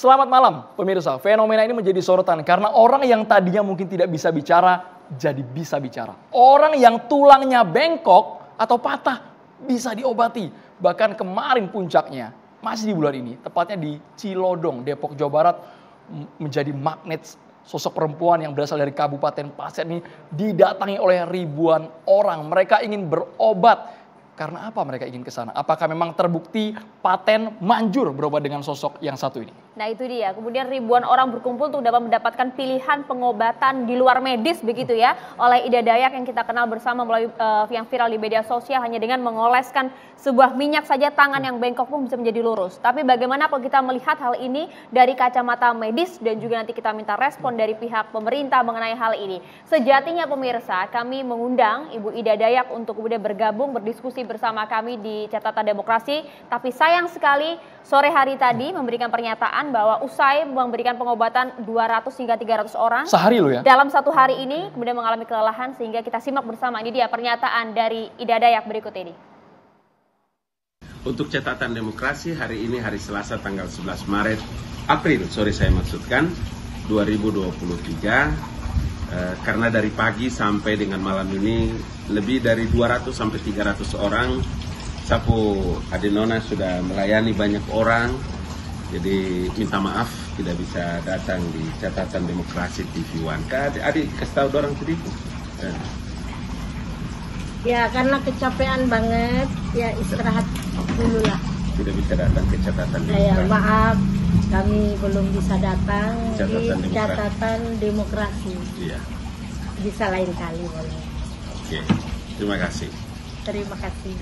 Selamat malam, pemirsa. Fenomena ini menjadi sorotan karena orang yang tadinya mungkin tidak bisa bicara jadi bisa bicara. Orang yang tulangnya bengkok atau patah bisa diobati. Bahkan kemarin puncaknya masih di bulan ini, tepatnya di Cilodong, Depok, Jawa Barat menjadi magnet sosok perempuan yang berasal dari Kabupaten Pasir ini didatangi oleh ribuan orang. Mereka ingin berobat karena apa mereka ingin ke sana? Apakah memang terbukti paten manjur berobat dengan sosok yang satu ini? Nah itu dia. Kemudian ribuan orang berkumpul untuk dapat mendapatkan pilihan pengobatan di luar medis begitu ya oleh Ida Dayak yang kita kenal bersama melalui uh, yang viral di media sosial hanya dengan mengoleskan sebuah minyak saja tangan yang bengkok pun bisa menjadi lurus. Tapi bagaimana kalau kita melihat hal ini dari kacamata medis dan juga nanti kita minta respon dari pihak pemerintah mengenai hal ini. Sejatinya pemirsa kami mengundang Ibu Ida Dayak untuk kemudian bergabung berdiskusi bersama kami di Catatan Demokrasi. Tapi sayang sekali sore hari tadi memberikan pernyataan pernyataan bahwa usai memberikan pengobatan 200 hingga 300 orang sehari lo ya. Dalam satu hari ini kemudian mengalami kelelahan sehingga kita simak bersama ini dia pernyataan dari Ida Dayak berikut ini. Untuk catatan demokrasi hari ini hari Selasa tanggal 11 Maret April sorry saya maksudkan 2023 eh, karena dari pagi sampai dengan malam ini lebih dari 200 sampai 300 orang Sapu Adenona sudah melayani banyak orang jadi minta maaf tidak bisa datang di catatan demokrasi TV One. Adik, adik kasih tahu orang tadi. Ya. Eh. ya karena kecapean banget, ya istirahat dulu lah. Tidak bisa datang ke catatan demokrasi. Ya, maaf, kami belum bisa datang catatan di catatan demokrasi. Iya. Bisa lain kali boleh. Oke, terima kasih. Terima kasih.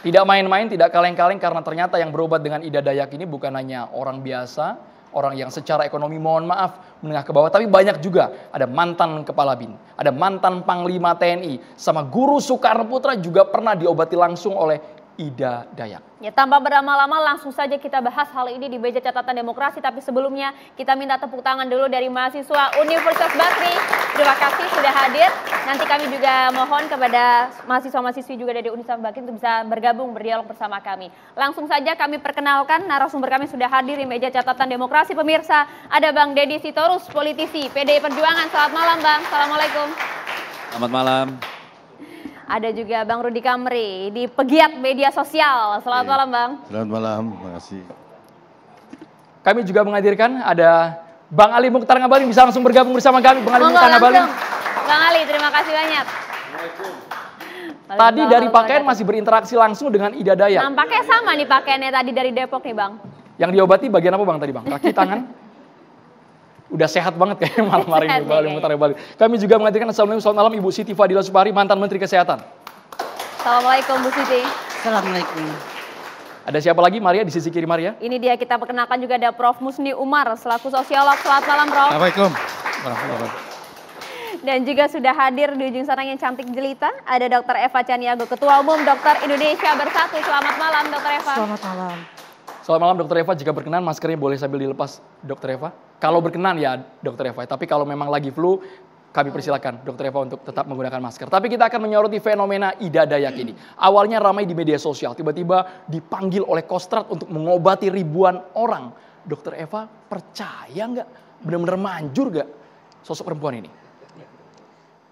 Tidak main-main, tidak kaleng-kaleng karena ternyata yang berobat dengan Ida Dayak ini bukan hanya orang biasa, orang yang secara ekonomi mohon maaf menengah ke bawah, tapi banyak juga ada mantan kepala bin, ada mantan panglima TNI, sama guru Soekarno Putra juga pernah diobati langsung oleh Ida Dayak. Ya, tanpa berlama-lama langsung saja kita bahas hal ini di meja catatan demokrasi. Tapi sebelumnya kita minta tepuk tangan dulu dari mahasiswa Universitas Bakri. Terima kasih sudah hadir. Nanti kami juga mohon kepada mahasiswa-mahasiswi juga dari Universitas Bakri untuk bisa bergabung berdialog bersama kami. Langsung saja kami perkenalkan narasumber kami sudah hadir di meja catatan demokrasi pemirsa. Ada Bang Deddy Sitorus, politisi PDI Perjuangan. Selamat malam Bang. Assalamualaikum. Selamat malam. Ada juga Bang Rudi Kamri di pegiat media sosial. Selamat Oke. Iya. malam Bang. Selamat malam, makasih. Kami juga menghadirkan ada Bang Ali Mukhtar Ngabalin bisa langsung bergabung bersama kami. Bang Ali Mukhtar Ngabalin. Bang Ali, terima kasih banyak. Tadi dari pakaian masih berinteraksi langsung dengan Ida Dayak. Nampaknya sama nih pakaiannya tadi dari Depok nih Bang. Yang diobati bagian apa Bang tadi Bang? Kaki, tangan? udah sehat banget kayak malam hari ini Bali ya. mutar balik Kami juga menghadirkan Assalamualaikum selamat malam Ibu Siti Fadila Supari mantan Menteri Kesehatan. Assalamualaikum Bu Siti. Assalamualaikum. Ada siapa lagi Maria di sisi kiri Maria? Ini dia kita perkenalkan juga ada Prof Musni Umar selaku sosiolog. Selamat malam Prof. Assalamualaikum. Dan juga sudah hadir di ujung sana yang cantik jelita ada Dr. Eva Chaniago Ketua Umum Dokter Indonesia Bersatu. Selamat malam Dr. Eva. Selamat malam. Selamat malam Dokter Eva, jika berkenan maskernya boleh sambil dilepas Dokter Eva. Kalau berkenan ya Dokter Eva, tapi kalau memang lagi flu kami persilakan Dokter Eva untuk tetap menggunakan masker. Tapi kita akan menyoroti fenomena Ida Dayak ini. Awalnya ramai di media sosial, tiba-tiba dipanggil oleh Kostrat untuk mengobati ribuan orang. Dokter Eva percaya nggak? Benar-benar manjur nggak sosok perempuan ini?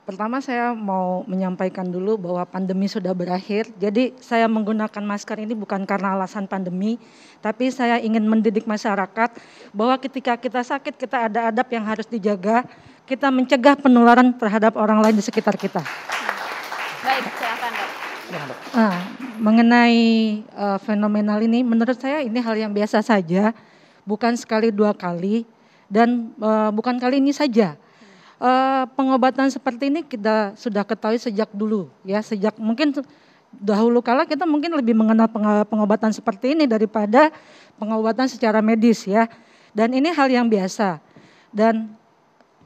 pertama saya mau menyampaikan dulu bahwa pandemi sudah berakhir. Jadi saya menggunakan masker ini bukan karena alasan pandemi, tapi saya ingin mendidik masyarakat bahwa ketika kita sakit kita ada adab yang harus dijaga, kita mencegah penularan terhadap orang lain di sekitar kita. Baik, silakan dok. Nah, mengenai uh, fenomenal ini, menurut saya ini hal yang biasa saja, bukan sekali dua kali dan uh, bukan kali ini saja uh, pengobatan seperti ini kita sudah ketahui sejak dulu ya sejak mungkin dahulu kala kita mungkin lebih mengenal pengobatan seperti ini daripada pengobatan secara medis ya dan ini hal yang biasa dan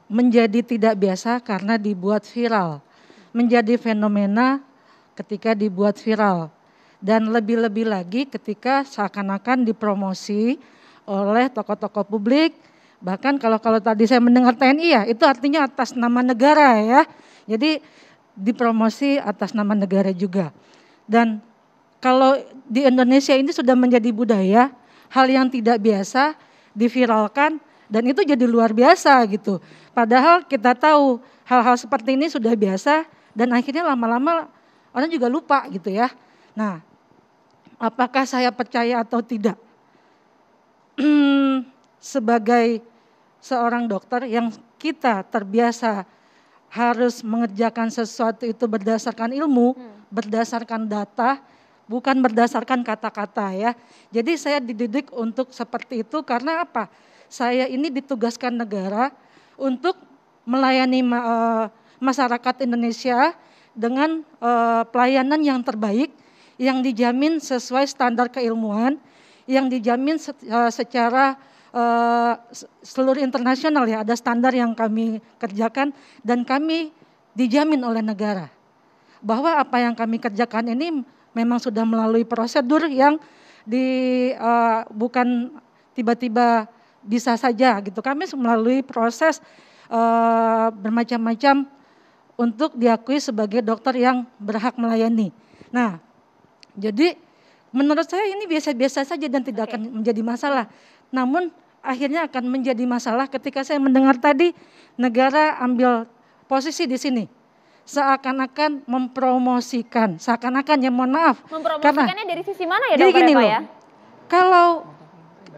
menjadi tidak biasa karena dibuat viral menjadi fenomena ketika dibuat viral dan lebih-lebih lagi ketika seakan-akan dipromosi oleh tokoh-tokoh publik Bahkan kalau kalau tadi saya mendengar TNI ya, itu artinya atas nama negara ya. Jadi dipromosi atas nama negara juga. Dan kalau di Indonesia ini sudah menjadi budaya, hal yang tidak biasa diviralkan dan itu jadi luar biasa gitu. Padahal kita tahu hal-hal seperti ini sudah biasa dan akhirnya lama-lama orang juga lupa gitu ya. Nah, apakah saya percaya atau tidak? sebagai seorang dokter yang kita terbiasa harus mengerjakan sesuatu itu berdasarkan ilmu, hmm. berdasarkan data, bukan berdasarkan kata-kata ya. Jadi saya dididik untuk seperti itu karena apa? Saya ini ditugaskan negara untuk melayani ma eh, masyarakat Indonesia dengan uh, pelayanan yang terbaik yang dijamin sesuai standar keilmuan, yang dijamin se uh, secara Eh, seluruh internasional ya ada standar yang kami kerjakan dan kami dijamin oleh negara bahwa apa yang kami kerjakan ini memang sudah melalui prosedur yang di uh, bukan tiba-tiba bisa saja gitu. Kami melalui proses uh, bermacam-macam untuk diakui sebagai dokter yang berhak melayani. Nah, jadi menurut saya ini biasa-biasa saja dan tidak okay. akan menjadi masalah. Namun akhirnya akan menjadi masalah ketika saya mendengar tadi negara ambil posisi di sini seakan-akan mempromosikan, seakan-akan ya mohon maaf. Mempromosikannya karena, dari sisi mana ya dok gini loh, ya? Kalau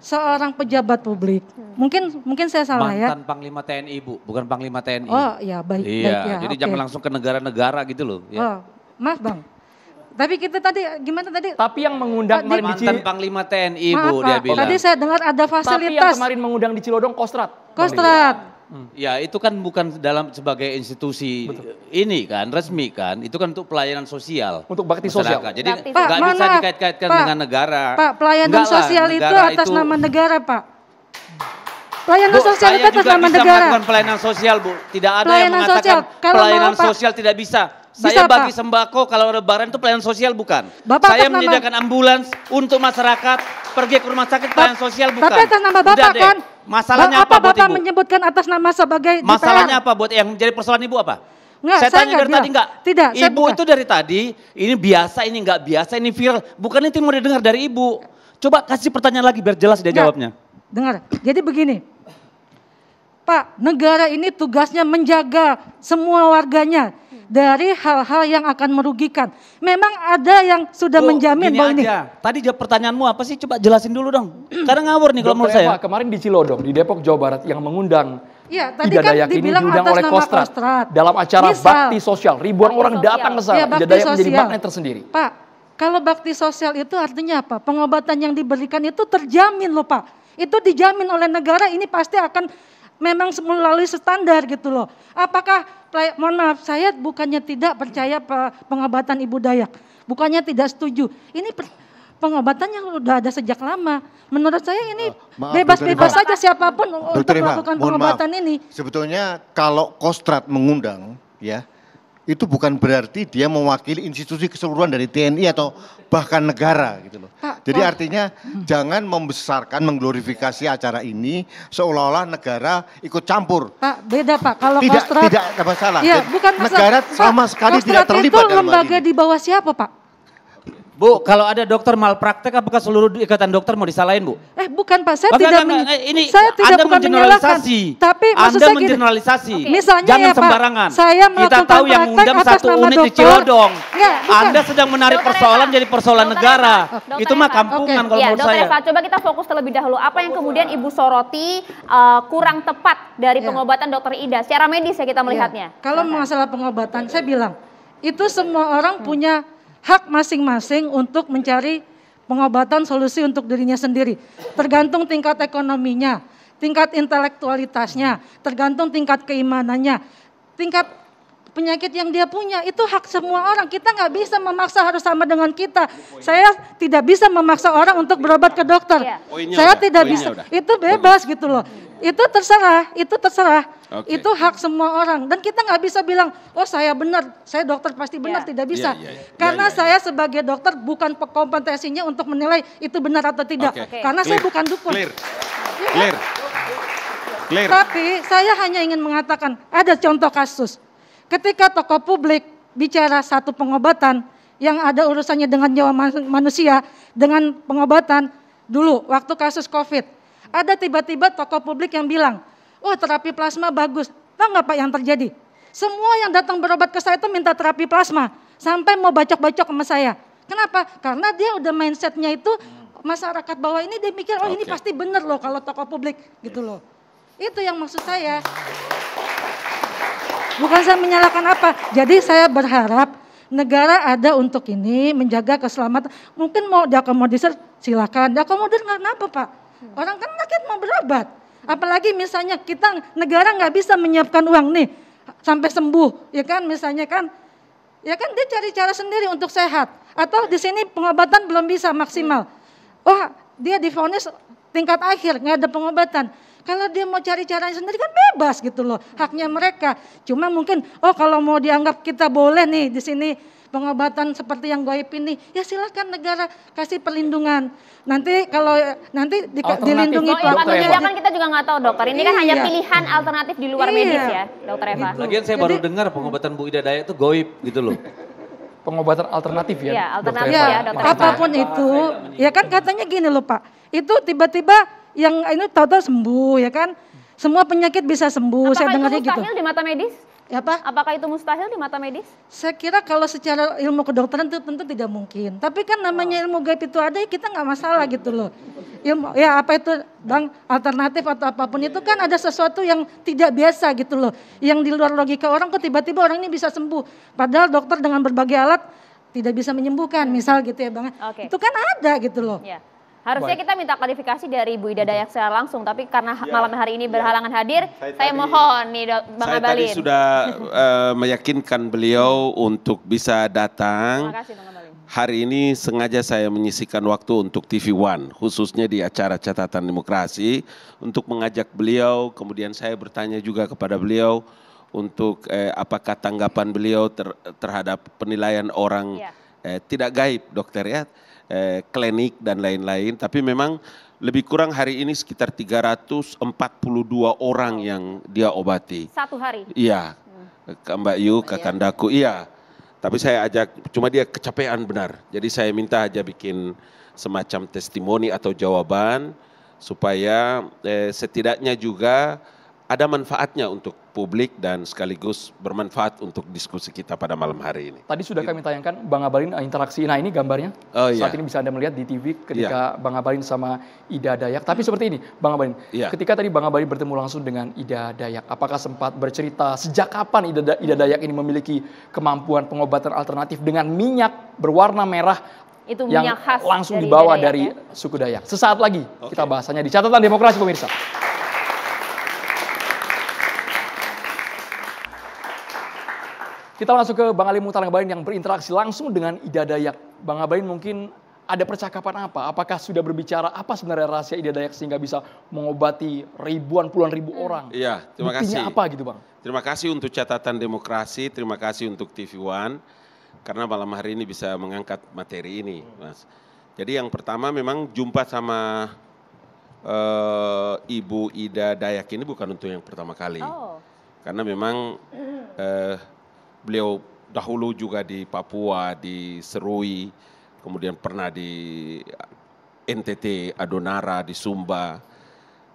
seorang pejabat publik, hmm. mungkin mungkin saya salah Mantan ya. Mantan Panglima TNI Bu, bukan Panglima TNI. Oh ya baik. Iya, baik, ya, jadi okay. jangan langsung ke negara-negara gitu loh. Ya. Oh, maaf bang, tapi kita tadi gimana tadi? Tapi yang mengundang tadi, kemarin di Mantan Panglima TNI Maaf, Bu dia bilang. Tadi saya dengar ada fasilitas. Tapi yang kemarin mengundang di Cilodong Kostrat. Kostrat. Hmm. Ya itu kan bukan dalam sebagai institusi Betul. ini kan resmi kan itu kan untuk pelayanan sosial untuk bakti masyarakat. sosial. Jadi nggak bisa dikait-kaitkan dengan negara. Pak pelayanan Enggak sosial itu atas itu... nama negara Pak. Hmm. Pelayanan bu, sosial itu atas nama negara. Saya pelayanan sosial Bu. Tidak ada pelayanan yang mengatakan sosial. Kalau pelayanan mau, sosial tidak bisa. Bisa, saya bagi Pak. sembako kalau lebaran itu pelayanan sosial bukan. Bapak saya menyediakan ambulans untuk masyarakat pergi ke rumah sakit pelayanan sosial bukan. Tapi atas nama Bapak Udah kan. Masalahnya apa, apa buat Bapak menyebutkan atas nama sebagai Masalahnya apa buat yang menjadi persoalan Ibu apa? Enggak, saya, saya tanya dari tadi enggak? Tidak, Ibu itu dari tadi, ini biasa, ini enggak biasa, ini viral. Bukan itu yang mau didengar dari Ibu. Coba kasih pertanyaan lagi biar jelas dia enggak. jawabnya. Dengar, jadi begini. Pak, negara ini tugasnya menjaga semua warganya dari hal-hal yang akan merugikan. Memang ada yang sudah Tuh, oh, menjamin bahwa ini. Tadi jawab pertanyaanmu apa sih? Coba jelasin dulu dong. Karena ngawur nih kalau menurut saya. kemarin di Cilodong, di Depok, Jawa Barat yang mengundang Ya, tadi Ida kan Dayak dibilang ini diundang atas oleh nama Kostrat, Kostrat. dalam acara Misal, bakti sosial. Ribuan bakti orang sosial. datang ke sana. Ya, Ida Dayak menjadi magnet tersendiri. Pak, kalau bakti sosial itu artinya apa? Pengobatan yang diberikan itu terjamin loh Pak. Itu dijamin oleh negara ini pasti akan memang melalui standar gitu loh. Apakah mohon maaf saya bukannya tidak percaya pengobatan ibu Dayak, bukannya tidak setuju. Ini pengobatan yang sudah ada sejak lama. Menurut saya ini ah, bebas-bebas saja siapapun Dr. untuk melakukan pengobatan ini. Sebetulnya kalau Kostrat mengundang ya itu bukan berarti dia mewakili institusi keseluruhan dari TNI atau bahkan negara gitu loh. Jadi artinya jangan membesarkan mengglorifikasi acara ini seolah-olah negara ikut campur. Pak, beda Pak. Kalau tidak kostrat, tidak ada masalah. Ya, bukan masalah. Negara sama sekali tidak terlibat itu dalam lembaga ini. di bawah siapa, Pak? Bu, kalau ada dokter malpraktek apakah seluruh ikatan dokter mau disalahin, Bu? Eh, bukan Pak, saya oh, tidak men- ini saya tidak anda bukan Tapi anda saya mengeneralisasi. Okay. Misalnya Jangan ya, Pak, sembarangan. Saya Kita tahu yang mengundang satu unit dokter. di Cilodong. anda sedang menarik dokter persoalan Eva. jadi persoalan dokter negara. Dokter Itu mah kampungan okay. kalau ya, menurut dokter saya. Eva, coba kita fokus terlebih dahulu apa yang kemudian Ibu soroti uh, kurang tepat dari ya. pengobatan dokter Ida secara medis ya kita iya. melihatnya. Ya. Kalau masalah pengobatan saya bilang itu semua orang hmm. punya hak masing-masing untuk mencari pengobatan solusi untuk dirinya sendiri. Tergantung tingkat ekonominya, tingkat intelektualitasnya, tergantung tingkat keimanannya, tingkat penyakit yang dia punya itu hak semua orang. Kita nggak bisa memaksa harus sama dengan kita. Saya tidak bisa memaksa orang untuk berobat ke dokter. Iya. Saya tidak bisa. Itu bebas gitu loh itu terserah, itu terserah, okay. itu hak semua orang. Dan kita nggak bisa bilang, oh saya benar, saya dokter pasti benar, yeah. tidak iya, bisa. Yeah, yeah, yeah. Karena yeah, yeah, saya sebagai dokter bukan kompetensinya untuk menilai itu benar atau tidak, okay. Okay. karena Clear. saya bukan dukun. Clear. Ya. Clear. Clear. Tapi saya hanya ingin mengatakan, ada contoh kasus. Ketika tokoh publik bicara satu pengobatan yang ada urusannya dengan nyawa manusia, dengan pengobatan dulu waktu kasus COVID ada tiba-tiba tokoh publik yang bilang, oh terapi plasma bagus. Tahu nggak Pak yang terjadi? Semua yang datang berobat ke saya itu minta terapi plasma. Sampai mau bacok-bacok sama saya. Kenapa? Karena dia udah mindsetnya itu masyarakat bawah ini dia mikir, oh okay. ini pasti benar loh kalau tokoh publik gitu loh. Itu yang maksud saya. Bukan saya menyalahkan apa. Jadi saya berharap negara ada untuk ini menjaga keselamatan. Mungkin mau diakomodir silakan. Diakomodir nggak apa Pak? Hmm. Orang kan rakyat mau berobat. Apalagi misalnya kita negara nggak bisa menyiapkan uang nih sampai sembuh, ya kan misalnya kan, ya kan dia cari cara sendiri untuk sehat. Atau di sini pengobatan belum bisa maksimal. Hmm. oh dia difonis tingkat akhir nggak ada pengobatan. Kalau dia mau cari caranya sendiri kan bebas gitu loh, haknya mereka. Cuma mungkin oh kalau mau dianggap kita boleh nih di sini pengobatan seperti yang goib ini ya silahkan negara kasih perlindungan nanti kalau nanti di, dilindungi oh, iya, dokter kan kita juga nggak tahu dokter ini iya. kan hanya iya. pilihan alternatif di luar iya. medis ya dokter Eva gitu. lagian saya Jadi, baru dengar pengobatan Bu Ida Dayak itu goib gitu loh pengobatan alternatif ya, iya, ya alternatif ya, apapun Eva. itu ya kan katanya gini loh Pak itu tiba-tiba yang ini tahu-tahu sembuh ya kan semua penyakit bisa sembuh Apakah saya dengarnya gitu di mata medis apa? Ya, Apakah itu mustahil di mata medis? Saya kira kalau secara ilmu kedokteran itu tentu tidak mungkin. Tapi kan namanya oh. ilmu gaib itu ada, ya kita nggak masalah gitu loh. Ilmu, ya apa itu bang alternatif atau apapun itu kan ada sesuatu yang tidak biasa gitu loh. Yang di luar logika orang kok tiba-tiba orang ini bisa sembuh. Padahal dokter dengan berbagai alat tidak bisa menyembuhkan misal gitu ya bang. Okay. Itu kan ada gitu loh. Yeah. Harusnya Baik. kita minta klarifikasi dari Bu Ida Dayak secara langsung, tapi karena ya, malam hari ini ya. berhalangan hadir, saya, saya tadi, mohon nih Bang Bang saya Abalin. tadi sudah uh, meyakinkan beliau untuk bisa datang. Terima kasih Bang Abalin. Hari ini sengaja saya menyisikan waktu untuk TV One, khususnya di acara catatan demokrasi, untuk mengajak beliau, kemudian saya bertanya juga kepada beliau untuk eh, apakah tanggapan beliau ter, terhadap penilaian orang ya eh, tidak gaib dokter ya, eh, klinik dan lain-lain. Tapi memang lebih kurang hari ini sekitar 342 orang yang dia obati. Satu hari? Iya, ke Mbak Yu, ke iya. Kandaku, iya. Tapi saya ajak, cuma dia kecapean benar. Jadi saya minta aja bikin semacam testimoni atau jawaban supaya eh, setidaknya juga ada manfaatnya untuk publik dan sekaligus bermanfaat untuk diskusi kita pada malam hari ini. Tadi sudah gitu. kami tayangkan Bang Abalin eh, interaksi. Nah ini gambarnya. Oh, iya. Saat ini bisa Anda melihat di TV ketika iya. Bang Abalin sama Ida Dayak. Tapi seperti ini Bang Abalin. Iya. Ketika tadi Bang Abalin bertemu langsung dengan Ida Dayak. Apakah sempat bercerita sejak kapan Ida, Ida Dayak ini memiliki kemampuan pengobatan alternatif dengan minyak berwarna merah itu yang khas langsung dari dibawa Dayak, dari ya? suku Dayak. Sesaat lagi okay. kita bahasannya di catatan demokrasi pemirsa. Kita langsung ke Bang Ali Mutar Ngabalin yang berinteraksi langsung dengan Ida Dayak. Bang Ngabalin mungkin ada percakapan apa? Apakah sudah berbicara apa sebenarnya rahasia Ida Dayak sehingga bisa mengobati ribuan puluhan ribu hmm. orang? Iya, terima Buktinya kasih. apa gitu Bang? Terima kasih untuk catatan demokrasi, terima kasih untuk TV One karena malam hari ini bisa mengangkat materi ini, Mas. Jadi yang pertama memang jumpa sama uh, Ibu Ida Dayak ini bukan untuk yang pertama kali. Oh. Karena memang uh, beliau dahulu juga di Papua, di Serui, kemudian pernah di NTT, Adonara, di Sumba.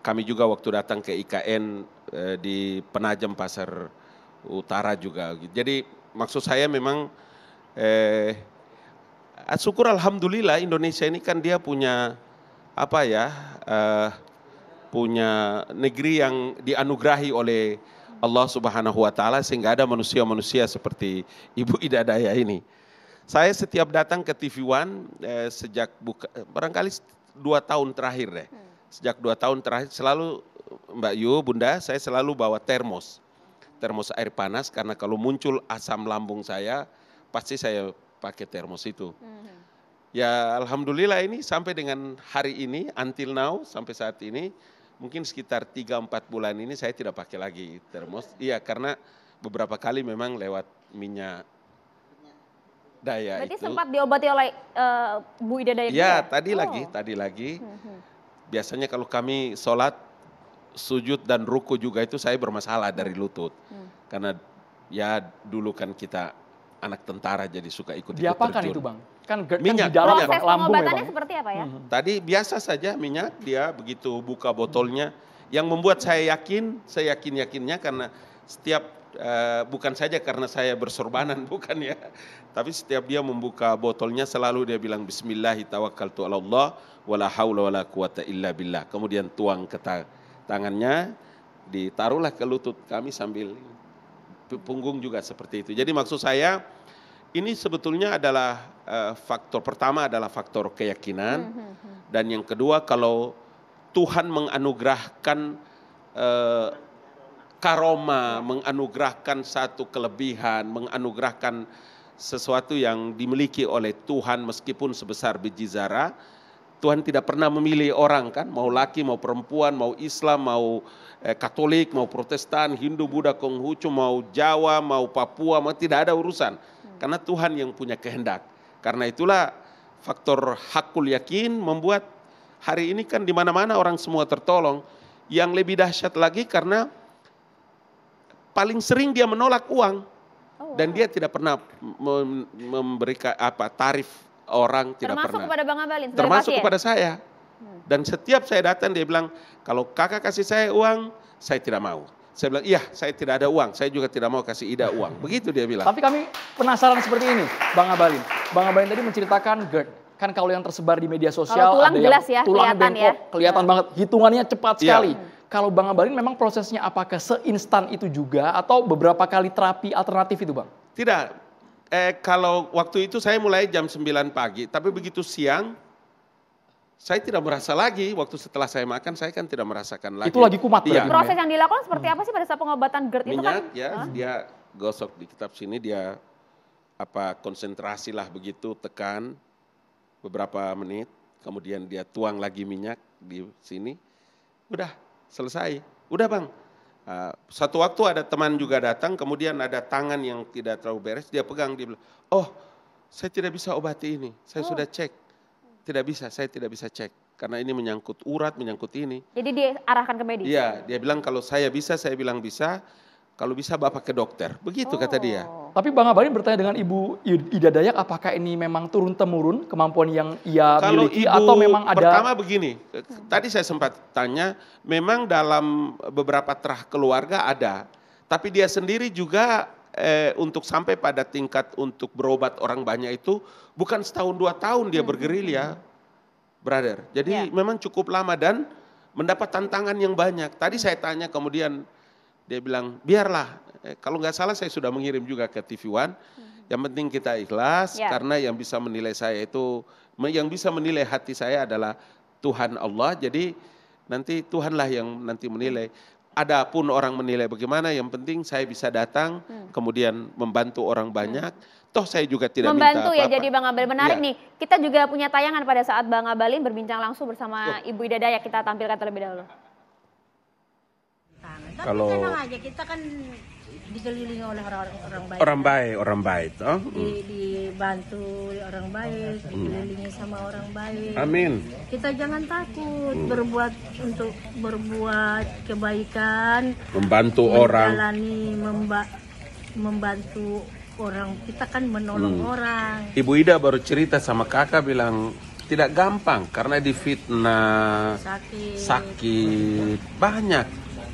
Kami juga waktu datang ke IKN eh, di Penajam Pasar Utara juga. Jadi maksud saya memang eh, syukur alhamdulillah Indonesia ini kan dia punya apa ya eh, punya negeri yang dianugerahi oleh Allah Subhanahu wa taala sehingga ada manusia-manusia seperti Ibu Ida Daya ini. Saya setiap datang ke TV One eh, sejak buka, barangkali dua tahun terakhir deh. Hmm. Sejak dua tahun terakhir selalu Mbak Yu, Bunda, saya selalu bawa termos. Termos air panas karena kalau muncul asam lambung saya, pasti saya pakai termos itu. Hmm. Ya alhamdulillah ini sampai dengan hari ini, until now, sampai saat ini, mungkin sekitar 3-4 bulan ini saya tidak pakai lagi termos. Iya karena beberapa kali memang lewat minyak daya Berarti itu. sempat diobati oleh uh, Bu Ida Daya? Iya tadi ya? oh. lagi, tadi lagi. Oh. Hmm, hmm. Biasanya kalau kami sholat, sujud dan ruku juga itu saya bermasalah dari hmm. lutut. Karena ya dulu kan kita anak tentara jadi suka ikut-ikut Diapakan itu Bang? kan, kan minyak, di dalam minyak. lambung ya, seperti apa ya? Hmm. Tadi biasa saja minyak dia begitu buka botolnya yang membuat saya yakin, saya yakin-yakinnya karena setiap Uh, bukan saja karena saya bersorbanan bukan ya tapi setiap dia membuka botolnya selalu dia bilang bismillahirrahmanirrahim Allah wala haula wala quwata illa billah kemudian tuang ke tangannya ditaruhlah ke lutut kami sambil punggung juga seperti itu jadi maksud saya ini sebetulnya adalah eh, faktor pertama adalah faktor keyakinan hmm, hmm, hmm. dan yang kedua kalau Tuhan menganugerahkan uh, karoma, menganugerahkan satu kelebihan, menganugerahkan sesuatu yang dimiliki oleh Tuhan meskipun sebesar biji zara. Tuhan tidak pernah memilih orang kan, mau laki, mau perempuan, mau Islam, mau eh, Katolik, mau Protestan, Hindu, Buddha, Konghucu, mau Jawa, mau Papua, mau tidak ada urusan karena Tuhan yang punya kehendak. Karena itulah faktor hakul yakin membuat hari ini kan di mana-mana orang semua tertolong. Yang lebih dahsyat lagi karena paling sering dia menolak uang oh, dan dia tidak pernah memberikan apa tarif orang termasuk tidak pernah. Termasuk kepada Bang Abalin. Termasuk kepada kepada saya. Hmm. Dan setiap saya datang dia bilang, kalau kakak kasih saya uang, saya tidak mau. Saya bilang, iya saya tidak ada uang, saya juga tidak mau kasih Ida uang. Begitu dia bilang. Tapi kami penasaran seperti ini, Bang Abalin. Bang Abalin tadi menceritakan GERD. Kan kalau yang tersebar di media sosial, kalau tulang ada jelas ya, tulang kelihatan bengkok, ya. kelihatan iya. banget, hitungannya cepat iya. sekali. Ya. Kalau Bang Abalin memang prosesnya apakah seinstan itu juga atau beberapa kali terapi alternatif itu Bang? Tidak, eh, kalau waktu itu saya mulai jam 9 pagi, tapi begitu siang saya tidak merasa lagi waktu setelah saya makan saya kan tidak merasakan lagi. Itu lagi kumat. ya. Proses yang dilakukan seperti apa sih pada saat pengobatan GERD itu kan? Minyak ya, huh? dia gosok di kitab sini dia apa konsentrasi lah begitu tekan beberapa menit, kemudian dia tuang lagi minyak di sini. Udah selesai. Udah, Bang. Uh, satu waktu ada teman juga datang, kemudian ada tangan yang tidak terlalu beres, dia pegang, dia bilang, oh saya tidak bisa obati ini, saya oh. sudah cek tidak bisa, saya tidak bisa cek karena ini menyangkut urat, menyangkut ini. Jadi dia arahkan ke medis. Iya, dia bilang kalau saya bisa, saya bilang bisa. Kalau bisa bapak ke dokter, begitu oh. kata dia. Oh. Tapi Bang Abalin bertanya dengan Ibu Ida Dayak, apakah ini memang turun temurun kemampuan yang ia Kalau miliki Ibu, atau memang ada? Pertama begini, tadi saya sempat tanya, memang dalam beberapa terah keluarga ada, tapi dia sendiri juga eh, untuk sampai pada tingkat untuk berobat orang banyak itu bukan setahun dua tahun dia hmm. bergerilya, brother. Jadi yeah. memang cukup lama dan mendapat tantangan yang banyak. Tadi saya tanya kemudian dia bilang biarlah. Eh, kalau nggak salah saya sudah mengirim juga ke TV One. Hmm. Yang penting kita ikhlas yeah. karena yang bisa menilai saya itu yang bisa menilai hati saya adalah Tuhan Allah. Jadi nanti Tuhanlah yang nanti menilai ada pun orang menilai bagaimana, yang penting saya bisa datang, hmm. kemudian membantu orang hmm. banyak. Hmm. Toh saya juga tidak membantu minta ya, apa-apa. ya jadi Bang Abel menarik ya. nih. Kita juga punya tayangan pada saat Bang Abalin berbincang langsung bersama oh. Ibu Ida Dayak kita tampilkan terlebih dahulu. Nah, Kalau aja kita kan dikelilingi oleh orang-orang baik. Orang baik, orang baik. Oh. Di, di dibantu orang baik, hmm. dikelilingi sama orang baik. Amin. Kita jangan takut hmm. berbuat untuk berbuat kebaikan, membantu orang, memba membantu orang. Kita kan menolong hmm. orang. Ibu Ida baru cerita sama kakak bilang tidak gampang karena difitnah, sakit, sakit banyak.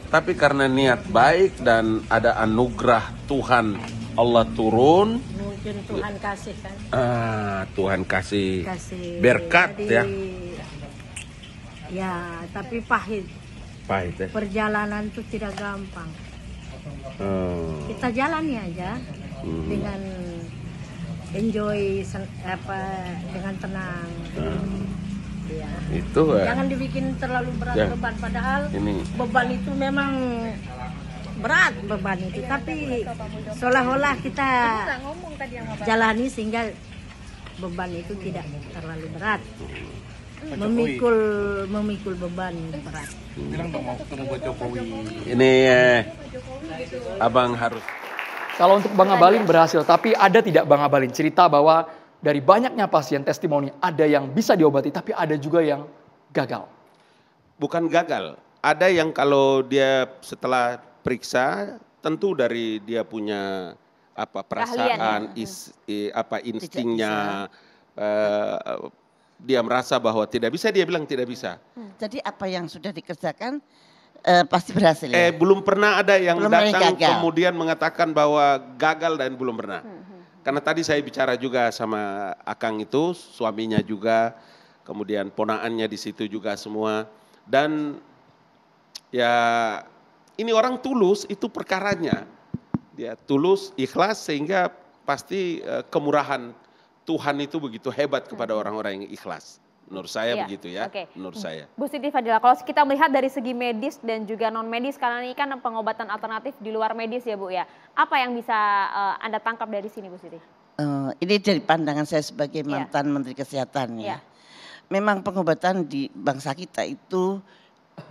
Tapi karena niat baik dan ada anugerah Tuhan Allah turun, yang Tuhan kasih kan ah Tuhan kasih, kasih. berkat Jadi, ya ya tapi pahit pahit ya perjalanan itu tidak gampang hmm. kita jalani aja hmm. dengan enjoy apa dengan tenang hmm. ya. itu eh. jangan dibikin terlalu berat ya. beban padahal ini. beban itu memang berat beban itu tapi seolah-olah kita jalani sehingga beban itu tidak terlalu berat memikul memikul beban berat ini eh, abang harus kalau untuk Bang Abalin berhasil, tapi ada tidak Bang Abalin cerita bahwa dari banyaknya pasien testimoni ada yang bisa diobati tapi ada juga yang gagal. Bukan gagal, ada yang kalau dia setelah periksa tentu dari dia punya apa perasaan, ya. is, i, apa instingnya, uh, dia merasa bahwa tidak bisa, dia bilang tidak bisa. Hmm, jadi apa yang sudah dikerjakan uh, pasti berhasil. Ya? Eh, belum pernah ada yang belum datang kemudian mengatakan bahwa gagal dan belum pernah. Hmm, hmm. Karena tadi saya bicara juga sama Akang itu, suaminya juga, kemudian ponaannya di situ juga semua, dan ya ini orang tulus itu perkaranya. Dia tulus, ikhlas sehingga pasti eh, kemurahan Tuhan itu begitu hebat iya. kepada orang-orang yang ikhlas. Menurut saya iya. begitu ya. Okay. Menurut saya. Bu Siti Fadila, kalau kita melihat dari segi medis dan juga non medis, karena ini kan pengobatan alternatif di luar medis ya Bu ya. Apa yang bisa uh, anda tangkap dari sini Bu Siti? Uh, ini dari pandangan saya sebagai iya. mantan yeah. Menteri Kesehatan ya. Yeah. Memang pengobatan di bangsa kita itu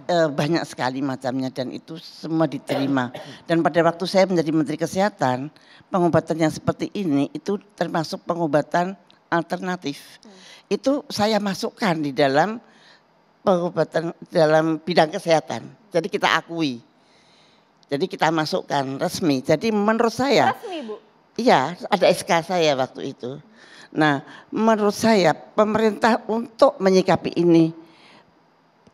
e, banyak sekali macamnya dan itu semua diterima. Dan pada waktu saya menjadi Menteri Kesehatan, pengobatan yang seperti ini itu termasuk pengobatan alternatif. Itu saya masukkan di dalam pengobatan dalam bidang kesehatan. Jadi kita akui. Jadi kita masukkan resmi. Jadi menurut saya Resmi, Bu. Iya, ada SK saya waktu itu. Nah, menurut saya pemerintah untuk menyikapi ini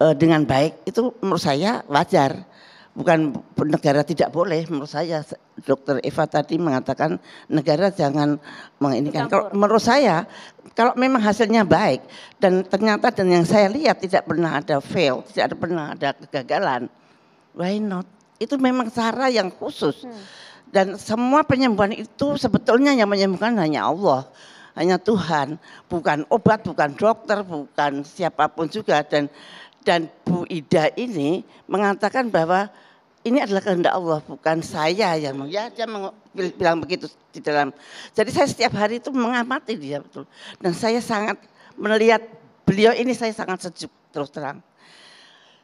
uh, dengan baik itu menurut saya wajar. Bukan negara tidak boleh menurut saya. Dokter Eva tadi mengatakan negara jangan menginginkan. Kalau menurut saya kalau memang hasilnya baik dan ternyata dan yang saya lihat tidak pernah ada fail, tidak pernah ada kegagalan. Why not? Itu memang cara yang khusus. Hmm. Dan semua penyembuhan itu sebetulnya yang menyembuhkan hanya Allah hanya Tuhan, bukan obat, bukan dokter, bukan siapapun juga dan dan Bu Ida ini mengatakan bahwa ini adalah kehendak Allah bukan saya yang ya dia bilang begitu di dalam jadi saya setiap hari itu mengamati dia betul dan saya sangat melihat beliau ini saya sangat sejuk terus terang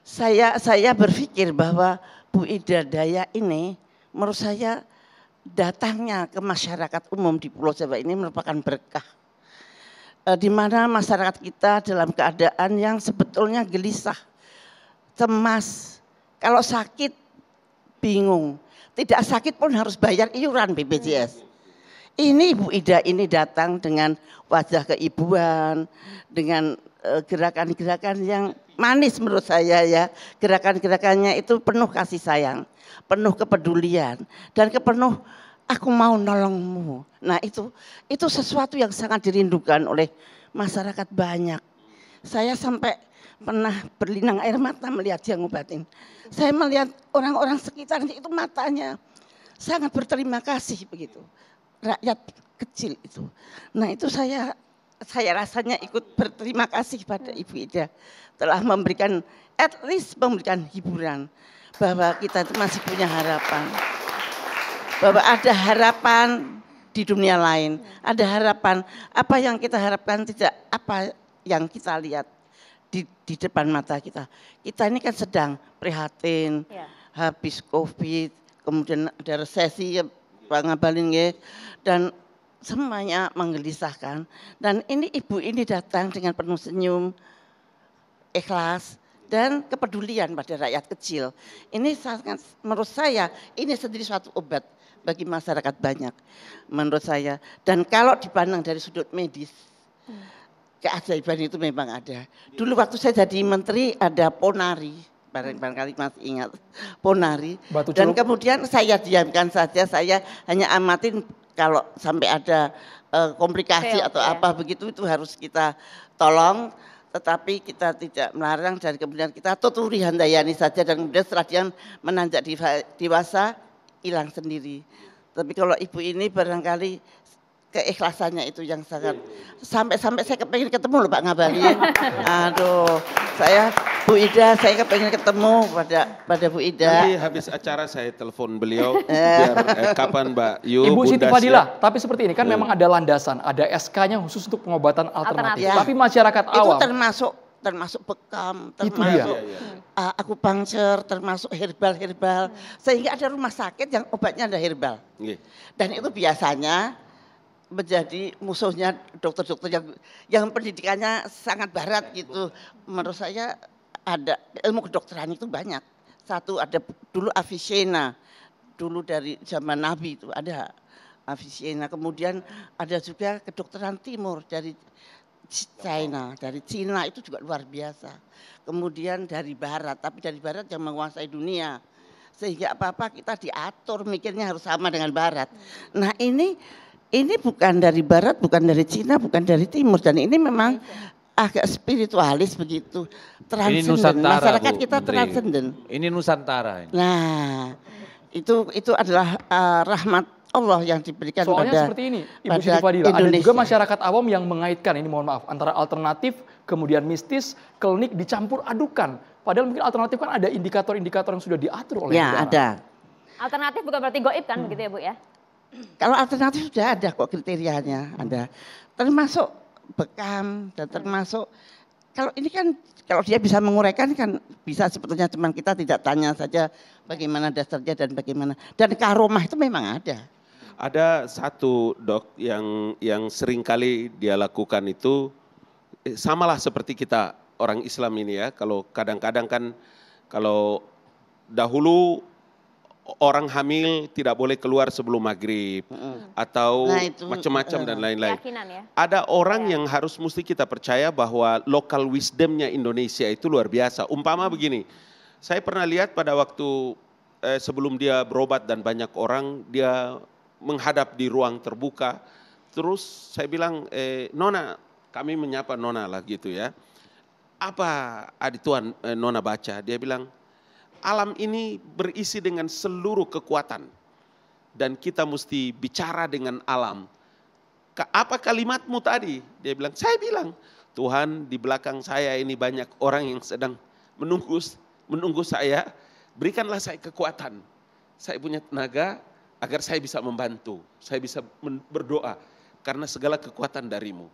saya saya berpikir bahwa Bu Ida Daya ini menurut saya datangnya ke masyarakat umum di Pulau Jawa ini merupakan berkah Eh, di mana masyarakat kita dalam keadaan yang sebetulnya gelisah, cemas. Kalau sakit bingung, tidak sakit pun harus bayar iuran BPJS. Ini Ibu Ida ini datang dengan wajah keibuan, dengan eh, gerakan-gerakan yang manis menurut saya ya. Gerakan-gerakannya itu penuh kasih sayang, penuh kepedulian dan kepenuh aku mau nolongmu. Nah itu itu sesuatu yang sangat dirindukan oleh masyarakat banyak. Saya sampai pernah berlinang air mata melihat dia ngobatin. Saya melihat orang-orang sekitarnya itu matanya sangat berterima kasih begitu. Rakyat kecil itu. Nah itu saya saya rasanya ikut berterima kasih pada Ibu Ida telah memberikan at least memberikan hiburan bahwa kita itu masih punya harapan bahwa ada harapan di dunia lain, ada harapan. Apa yang kita harapkan tidak apa yang kita lihat di, di depan mata kita. Kita ini kan sedang prihatin, ya. habis COVID, kemudian ada resesi, ya, Pak Ngabalin ya, dan semuanya menggelisahkan. Dan ini ibu ini datang dengan penuh senyum, ikhlas, dan kepedulian pada rakyat kecil. Ini sangat, menurut saya, ini sendiri suatu obat bagi masyarakat banyak menurut saya. Dan kalau dipandang dari sudut medis, hmm. keajaiban itu memang ada. Dulu waktu saya jadi menteri ada Ponari barangkali masih ingat Ponari dan kemudian saya diamkan saja saya hanya amatin kalau sampai ada e, komplikasi atau ya. apa begitu itu harus kita tolong tetapi kita tidak melarang dan kemudian kita tuturi handayani saja dan kemudian setelah dia menanjak dewasa hilang sendiri. Tapi kalau ibu ini barangkali keikhlasannya itu yang sangat sampai-sampai saya kepengen ketemu loh Pak Ngabali. Iya. Aduh, saya Bu Ida, saya kepengen ketemu pada pada Bu Ida. Nanti habis acara saya telepon beliau eh. biar eh, kapan Mbak Yu Ibu Bunda Siti Fadila, tapi seperti ini kan hmm. memang ada landasan, ada SK-nya khusus untuk pengobatan alternatif. alternatif. Ya. Tapi masyarakat awam itu termasuk termasuk bekam, termasuk uh, aku pangcer, termasuk herbal-herbal. Hmm. Sehingga ada rumah sakit yang obatnya ada herbal. Iya. Dan itu biasanya menjadi musuhnya dokter-dokter yang yang pendidikannya sangat barat gitu. Menurut saya ada ilmu kedokteran itu banyak. Satu ada dulu Avicenna, dulu dari zaman Nabi itu ada Avicenna. Kemudian ada juga kedokteran timur dari China, dari Cina itu juga luar biasa. Kemudian dari barat, tapi dari barat yang menguasai dunia. Sehingga apa-apa kita diatur mikirnya harus sama dengan barat. Nah, ini ini bukan dari barat, bukan dari Cina, bukan dari timur dan ini memang agak spiritualis begitu. Transenden. Masyarakat Bu, kita transenden. Ini Nusantara ini. Nah, itu itu adalah uh, rahmat Allah yang diberikan Soalnya pada seperti ini, Ibu Siti Fadila. Indonesia. Ada juga masyarakat awam yang mengaitkan ini mohon maaf antara alternatif kemudian mistis klinik dicampur adukan. Padahal mungkin alternatif kan ada indikator-indikator yang sudah diatur oleh Ya, negara. ada. Alternatif bukan berarti goib kan hmm. begitu ya, Bu ya? Kalau alternatif sudah ada kok kriterianya, ada. Termasuk bekam dan termasuk kalau ini kan kalau dia bisa menguraikan kan bisa sebetulnya teman kita tidak tanya saja bagaimana dasarnya dan bagaimana dan karomah itu memang ada. Ada satu dok yang yang sering kali dia lakukan itu eh, samalah seperti kita orang Islam ini ya. Kalau kadang-kadang kan kalau dahulu orang hamil tidak boleh keluar sebelum maghrib hmm. atau nah, macam-macam dan lain-lain. Ya. Ada orang ya. yang harus mesti kita percaya bahwa lokal wisdomnya Indonesia itu luar biasa. Umpama begini, saya pernah lihat pada waktu eh, sebelum dia berobat dan banyak orang dia menghadap di ruang terbuka. Terus saya bilang, eh, Nona, kami menyapa Nona lah gitu ya. Apa adik Tuhan eh, Nona baca? Dia bilang, alam ini berisi dengan seluruh kekuatan. Dan kita mesti bicara dengan alam. Apa kalimatmu tadi? Dia bilang, saya bilang, Tuhan di belakang saya ini banyak orang yang sedang menunggu menunggu saya. Berikanlah saya kekuatan. Saya punya tenaga, agar saya bisa membantu, saya bisa berdoa karena segala kekuatan darimu.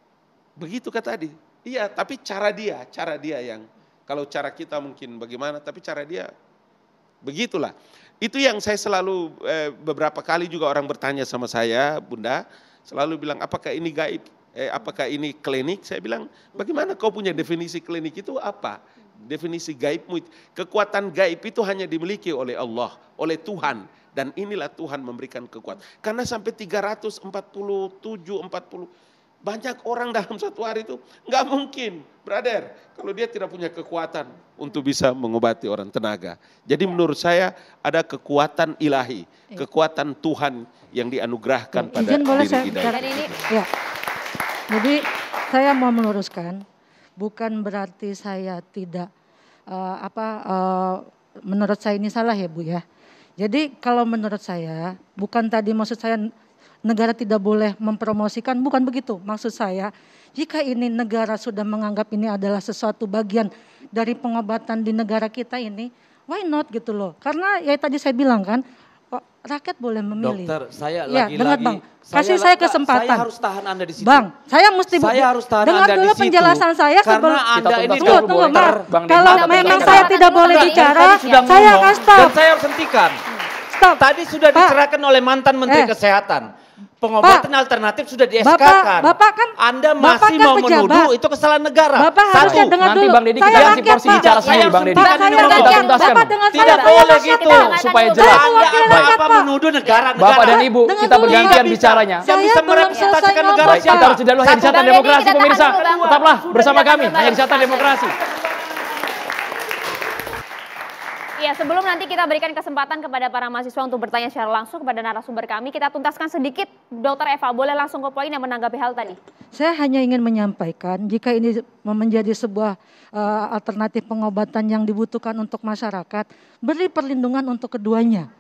Begitu kata tadi. Iya, tapi cara dia, cara dia yang kalau cara kita mungkin bagaimana, tapi cara dia begitulah. Itu yang saya selalu eh, beberapa kali juga orang bertanya sama saya, Bunda, selalu bilang apakah ini gaib? Eh, apakah ini klinik? Saya bilang, bagaimana kau punya definisi klinik itu apa? Definisi gaibmu, kekuatan gaib itu hanya dimiliki oleh Allah, oleh Tuhan dan inilah Tuhan memberikan kekuatan. Karena sampai 347, 40, banyak orang dalam satu hari itu nggak mungkin, brother, kalau dia tidak punya kekuatan untuk bisa mengobati orang tenaga. Jadi menurut saya ada kekuatan ilahi, iya. kekuatan Tuhan yang dianugerahkan iya. pada Izin boleh diri saya bicara ini. Ya. Iya. Jadi saya mau meluruskan, bukan berarti saya tidak uh, apa uh, menurut saya ini salah ya Bu ya. Jadi kalau menurut saya, bukan tadi maksud saya negara tidak boleh mempromosikan, bukan begitu maksud saya. Jika ini negara sudah menganggap ini adalah sesuatu bagian dari pengobatan di negara kita ini, why not gitu loh. Karena ya tadi saya bilang kan, rakyat boleh memilih. Dokter, saya iya, lagi lagi Ya, dengar, lagi Bang. Kasih saya, kesempatan. Saya harus tahan Anda di situ. Bang, saya mesti Saya harus tahan dengar Anda dulu di situ. penjelasan saya kan karena Anda ini tunggu, tunggu, Bang. bang Kalau bang, memang saya bang, tidak boleh bang, bicara, bang, saya akan stop. Dan saya harus hentikan. Stop. Tadi sudah diserahkan oleh mantan Menteri eh. Kesehatan pengobatan Pak, alternatif sudah di SK kan. Bapak kan Anda masih Bapak kan mau pejabat. menuduh itu kesalahan negara. Bapak Satu. dengar nanti dulu. Bang Deddy kita kasih porsi Pak. bicara saya Bang Deddy. Bapak, saya gitu. rakyat. Bapak dengan saya Tidak boleh gitu supaya jelas. Anda apa menuduh negara negara. Bapak dan Ibu kita bergantian bicaranya. Saya bisa merepresentasikan negara siapa? Kita harus jeda dulu hanya Demokrasi pemirsa. Tetaplah bersama kami hanya di Demokrasi. Ya, sebelum nanti kita berikan kesempatan kepada para mahasiswa untuk bertanya secara langsung kepada narasumber kami, kita tuntaskan sedikit, Dokter Eva, boleh langsung ke poin yang menanggapi hal tadi. Saya hanya ingin menyampaikan, jika ini menjadi sebuah uh, alternatif pengobatan yang dibutuhkan untuk masyarakat, beri perlindungan untuk keduanya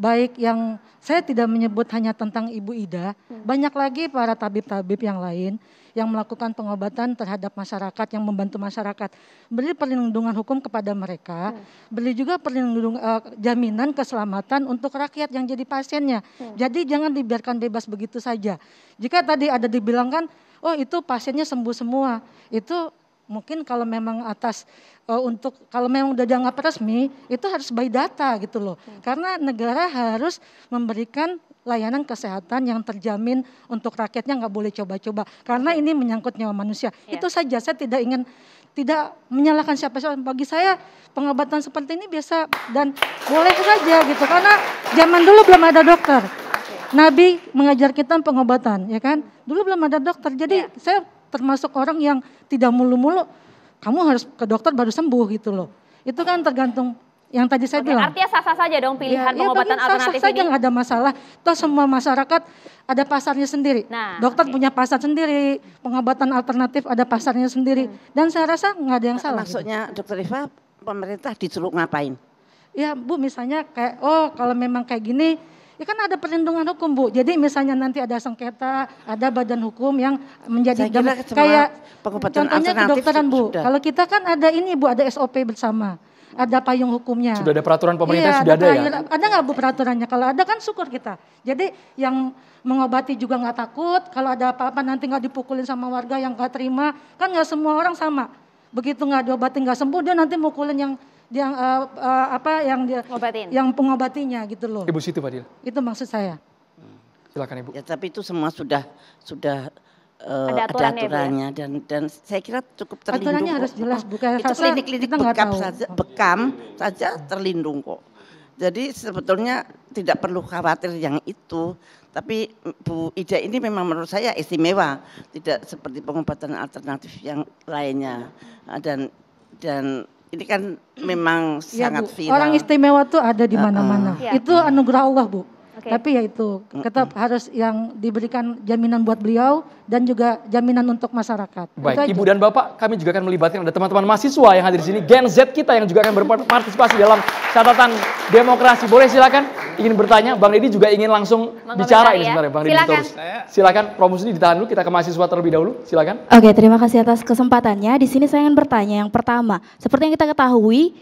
baik yang saya tidak menyebut hanya tentang Ibu Ida, hmm. banyak lagi para tabib-tabib yang lain yang melakukan pengobatan terhadap masyarakat, yang membantu masyarakat. Beri perlindungan hukum kepada mereka, hmm. beri juga perlindungan uh, eh, jaminan keselamatan untuk rakyat yang jadi pasiennya. Hmm. Jadi jangan dibiarkan bebas begitu saja. Jika tadi ada dibilangkan oh itu pasiennya sembuh semua, itu mungkin kalau memang atas uh, untuk kalau memang udah dianggap resmi itu harus by data gitu loh. Hmm. Karena negara harus memberikan layanan kesehatan yang terjamin untuk rakyatnya nggak boleh coba-coba karena ini menyangkut nyawa manusia. Yeah. Itu saja saya tidak ingin tidak menyalahkan siapa-siapa. Bagi saya pengobatan seperti ini biasa dan boleh saja gitu karena zaman dulu belum ada dokter. Nabi mengajar kita pengobatan, ya kan? Dulu belum ada dokter. Jadi yeah. saya termasuk orang yang tidak mulu-mulu kamu harus ke dokter baru sembuh gitu loh. Itu kan tergantung yang tadi saya Oke, bilang. Artinya sah-sah saja dong pilihan ya, ya pengobatan ya, alternatif sah -sah ini. saja nggak ada masalah. Toh semua masyarakat ada pasarnya sendiri. Nah, dokter okay. punya pasar sendiri, pengobatan alternatif ada pasarnya sendiri. Hmm. Dan saya rasa nggak ada yang nah, salah. Gitu. Maksudnya gitu. dokter Eva, pemerintah disuruh ngapain? Ya Bu misalnya kayak oh kalau memang kayak gini Ya kan ada perlindungan hukum Bu. Jadi misalnya nanti ada sengketa, ada badan hukum yang menjadi Saya kayak contohnya dokteran, Bu. Sudah. Kalau kita kan ada ini Bu, ada SOP bersama ada payung hukumnya. Sudah ada peraturan iya, pemerintah iya, sudah ada, ada ya. Ada nggak bu peraturannya? Kalau ada kan syukur kita. Jadi yang mengobati juga nggak takut. Kalau ada apa-apa nanti nggak dipukulin sama warga yang nggak terima. Kan nggak semua orang sama. Begitu nggak diobatin nggak sembuh dia nanti mukulin yang yang uh, uh, apa yang dia Ngobatin. yang pengobatinya gitu loh. Ibu situ Fadil. Itu maksud saya. Hmm. Silakan Ibu. Ya, tapi itu semua sudah sudah uh, ada aturannya, ada ya? aturannya ya, dan dan saya kira cukup terlindung. Aturannya kok. harus jelas bukan itu klinik-klinik bekam saja bekam saja terlindung kok. Jadi sebetulnya tidak perlu khawatir yang itu, tapi Bu Ida ini memang menurut saya istimewa, tidak seperti pengobatan alternatif yang lainnya dan dan ini kan memang ya, sangat viral. Orang istimewa tuh ada di mana-mana. Uh, uh. Itu anugerah Allah, Bu. Okay. Tapi ya itu tetap mm -hmm. harus yang diberikan jaminan buat beliau dan juga jaminan untuk masyarakat. Baik, Ibu dan Bapak, kami juga akan melibatkan ada teman-teman mahasiswa yang hadir di sini, Gen Z kita yang juga akan berpartisipasi dalam catatan demokrasi. Boleh silakan ingin bertanya, Bang Deddy juga ingin langsung bicara ya. ini sebenarnya, Bang Deddy silakan. silakan promosi ini ditahan dulu, kita ke mahasiswa terlebih dahulu, silakan. Oke, terima kasih atas kesempatannya. Di sini saya ingin bertanya yang pertama, seperti yang kita ketahui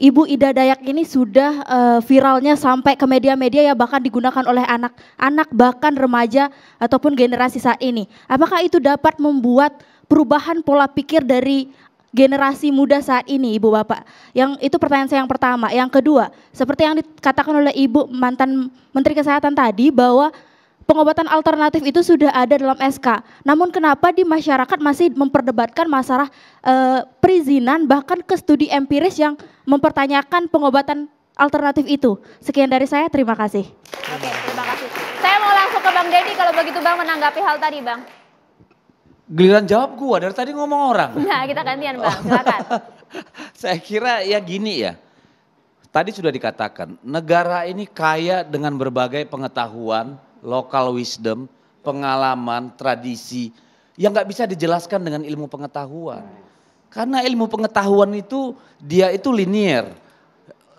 Ibu Ida Dayak ini sudah uh, viralnya sampai ke media-media ya bahkan digunakan oleh anak-anak bahkan remaja ataupun generasi saat ini. Apakah itu dapat membuat perubahan pola pikir dari generasi muda saat ini Ibu Bapak? Yang itu pertanyaan saya yang pertama. Yang kedua, seperti yang dikatakan oleh Ibu mantan Menteri Kesehatan tadi bahwa pengobatan alternatif itu sudah ada dalam SK. Namun kenapa di masyarakat masih memperdebatkan masalah e, perizinan bahkan ke studi empiris yang mempertanyakan pengobatan alternatif itu. Sekian dari saya, terima kasih. Oke, terima kasih. Saya mau langsung ke Bang Deddy kalau begitu Bang menanggapi hal tadi Bang. Giliran jawab gua dari tadi ngomong orang. Nah, kita gantian Bang, silakan. saya kira ya gini ya. Tadi sudah dikatakan, negara ini kaya dengan berbagai pengetahuan, local wisdom, pengalaman, tradisi yang nggak bisa dijelaskan dengan ilmu pengetahuan. Karena ilmu pengetahuan itu dia itu linier.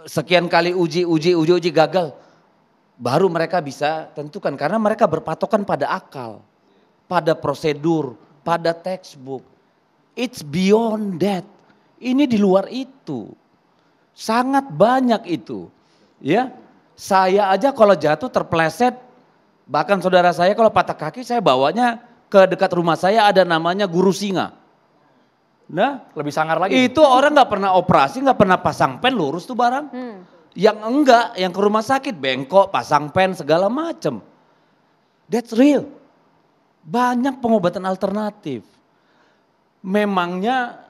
Sekian kali uji, uji, uji, uji gagal. Baru mereka bisa tentukan karena mereka berpatokan pada akal, pada prosedur, pada textbook. It's beyond that. Ini di luar itu. Sangat banyak itu. Ya. Saya aja kalau jatuh terpleset Bahkan saudara saya kalau patah kaki saya bawanya ke dekat rumah saya ada namanya guru singa. Nah, lebih sangar lagi. Itu orang nggak pernah operasi, nggak pernah pasang pen lurus tuh barang. Hmm. Yang enggak, yang ke rumah sakit bengkok, pasang pen segala macem. That's real. Banyak pengobatan alternatif. Memangnya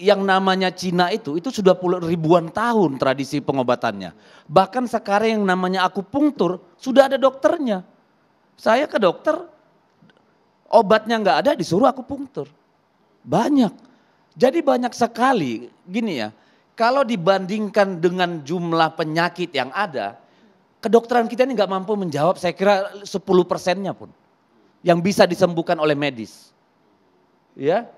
yang namanya Cina itu, itu sudah puluh ribuan tahun tradisi pengobatannya. Bahkan sekarang yang namanya akupunktur, sudah ada dokternya. Saya ke dokter, obatnya nggak ada disuruh akupunktur. Banyak. Jadi banyak sekali, gini ya, kalau dibandingkan dengan jumlah penyakit yang ada, kedokteran kita ini nggak mampu menjawab saya kira 10 persennya pun. Yang bisa disembuhkan oleh medis. Ya,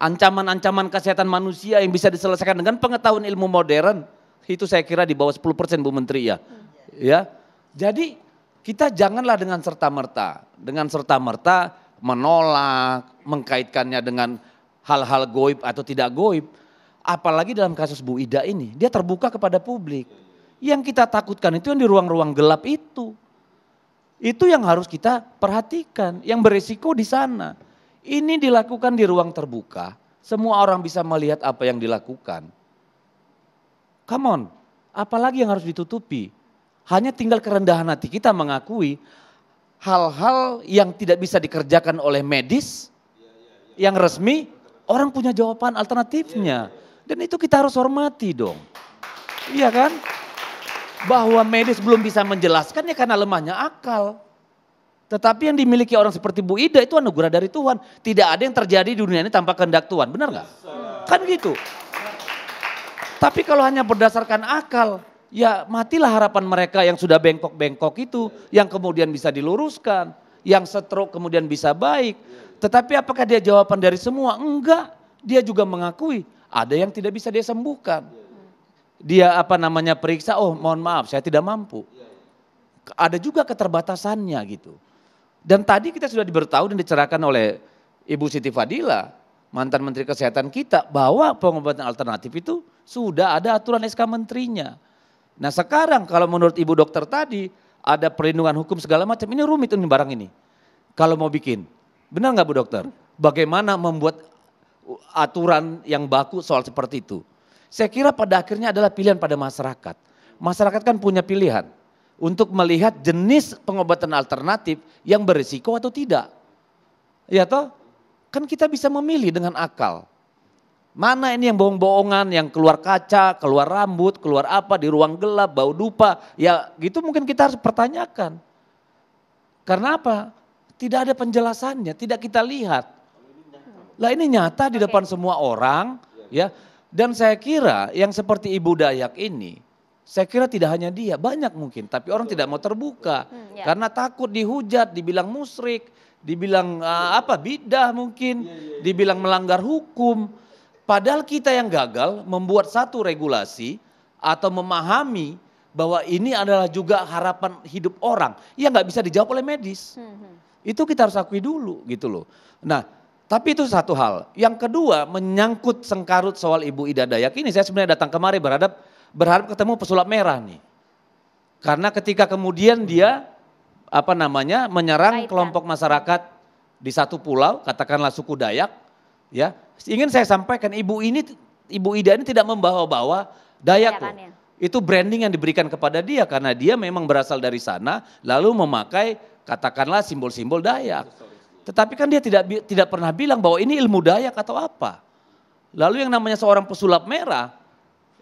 ancaman-ancaman kesehatan manusia yang bisa diselesaikan dengan pengetahuan ilmu modern itu saya kira di bawah 10% Bu Menteri ya. Ya. Jadi kita janganlah dengan serta-merta, dengan serta-merta menolak, mengkaitkannya dengan hal-hal goib atau tidak goib. Apalagi dalam kasus Bu Ida ini, dia terbuka kepada publik. Yang kita takutkan itu yang di ruang-ruang gelap itu. Itu yang harus kita perhatikan, yang berisiko di sana. Ini dilakukan di ruang terbuka, semua orang bisa melihat apa yang dilakukan. Come on, apalagi yang harus ditutupi? Hanya tinggal kerendahan hati kita mengakui hal-hal yang tidak bisa dikerjakan oleh medis, yang resmi, orang punya jawaban alternatifnya. Dan itu kita harus hormati dong. Iya kan? Bahwa medis belum bisa menjelaskannya karena lemahnya akal. Tetapi yang dimiliki orang seperti Bu Ida itu anugerah dari Tuhan. Tidak ada yang terjadi di dunia ini tanpa kehendak Tuhan. Benar nggak? Kan gitu. Tapi kalau hanya berdasarkan akal, ya matilah harapan mereka yang sudah bengkok-bengkok itu. Yang kemudian bisa diluruskan. Yang setruk kemudian bisa baik. Tetapi apakah dia jawaban dari semua? Enggak. Dia juga mengakui ada yang tidak bisa dia sembuhkan. Dia apa namanya periksa, oh mohon maaf saya tidak mampu. Ada juga keterbatasannya gitu. Dan tadi kita sudah diberitahu dan dicerahkan oleh Ibu Siti Fadila, mantan Menteri Kesehatan kita, bahwa pengobatan alternatif itu sudah ada aturan SK menterinya. Nah sekarang kalau menurut Ibu Dokter tadi, ada perlindungan hukum segala macam, ini rumit ini barang ini. Kalau mau bikin, benar nggak Bu Dokter? Bagaimana membuat aturan yang baku soal seperti itu? Saya kira pada akhirnya adalah pilihan pada masyarakat. Masyarakat kan punya pilihan untuk melihat jenis pengobatan alternatif yang berisiko atau tidak. Ya toh? Kan kita bisa memilih dengan akal. Mana ini yang bohong-bohongan, yang keluar kaca, keluar rambut, keluar apa, di ruang gelap, bau dupa. Ya gitu mungkin kita harus pertanyakan. Karena apa? Tidak ada penjelasannya, tidak kita lihat. Lah ini nyata di depan semua orang. ya. Dan saya kira yang seperti Ibu Dayak ini, saya kira tidak hanya dia, banyak mungkin, tapi orang tidak mau terbuka hmm, ya. karena takut dihujat, dibilang musyrik, dibilang uh, apa bidah mungkin, ya, ya, dibilang melanggar hukum. Padahal kita yang gagal membuat satu regulasi atau memahami bahwa ini adalah juga harapan hidup orang yang nggak bisa dijawab oleh medis. Hmm, hmm. Itu kita harus akui dulu gitu loh. Nah, tapi itu satu hal. Yang kedua menyangkut sengkarut soal Ibu Ida Dayak ini saya sebenarnya datang kemari berhadap berharap ketemu pesulap merah nih. Karena ketika kemudian dia apa namanya menyerang kelompok masyarakat di satu pulau, katakanlah suku Dayak, ya. Ingin saya sampaikan ibu ini ibu Ida ini tidak membawa-bawa Dayak loh. Itu branding yang diberikan kepada dia karena dia memang berasal dari sana lalu memakai katakanlah simbol-simbol Dayak. Tetapi kan dia tidak tidak pernah bilang bahwa ini ilmu Dayak atau apa. Lalu yang namanya seorang pesulap merah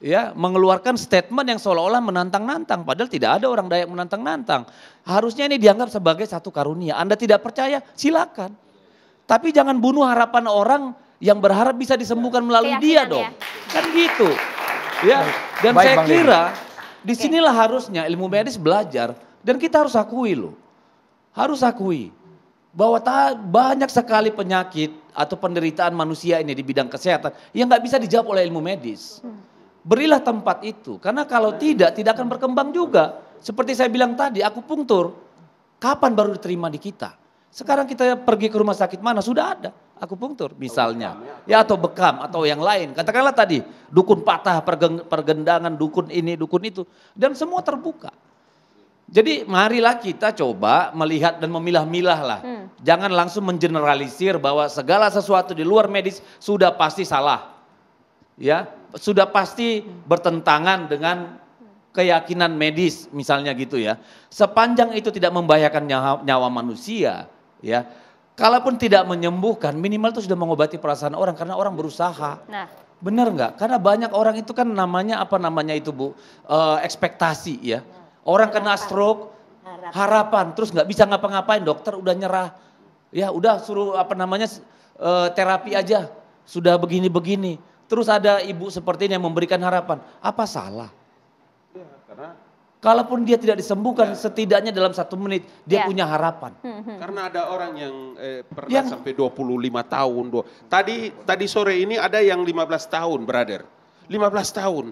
ya mengeluarkan statement yang seolah-olah menantang-nantang padahal tidak ada orang Dayak menantang-nantang. Harusnya ini dianggap sebagai satu karunia. Anda tidak percaya, silakan. Tapi jangan bunuh harapan orang yang berharap bisa disembuhkan melalui Keyakinan dia ya. dong. Kan gitu. Ya. Dan Baik, saya Bang kira disinilah okay. harusnya ilmu medis belajar dan kita harus akui loh. Harus akui bahwa banyak sekali penyakit atau penderitaan manusia ini di bidang kesehatan yang nggak bisa dijawab oleh ilmu medis. Hmm berilah tempat itu. Karena kalau tidak, tidak akan berkembang juga. Seperti saya bilang tadi, aku pungtur. Kapan baru diterima di kita? Sekarang kita pergi ke rumah sakit mana? Sudah ada. Aku pungtur misalnya. Ya. ya atau bekam atau yang lain. Katakanlah tadi, dukun patah, pergendangan, dukun ini, dukun itu. Dan semua terbuka. Jadi marilah kita coba melihat dan memilah-milah lah. Hmm. Jangan langsung mengeneralisir bahwa segala sesuatu di luar medis sudah pasti salah. Ya, sudah pasti bertentangan dengan keyakinan medis misalnya gitu ya. Sepanjang itu tidak membahayakan nyawa, nyawa manusia ya. Kalaupun tidak menyembuhkan minimal itu sudah mengobati perasaan orang karena orang berusaha. Nah. Benar nggak? Karena banyak orang itu kan namanya apa namanya itu Bu? Uh, ekspektasi ya. Orang kena stroke harapan, terus nggak bisa ngapa-ngapain dokter udah nyerah. Ya udah suruh apa namanya uh, terapi aja. Sudah begini-begini Terus ada ibu seperti ini yang memberikan harapan. Apa salah? Ya, karena Kalaupun dia tidak disembuhkan, ya. setidaknya dalam satu menit dia ya. punya harapan. Hmm, hmm. Karena ada orang yang eh, pernah yang, sampai 25 tahun. Dua, tadi tadi sore ini ada yang 15 tahun, brother. 15 tahun.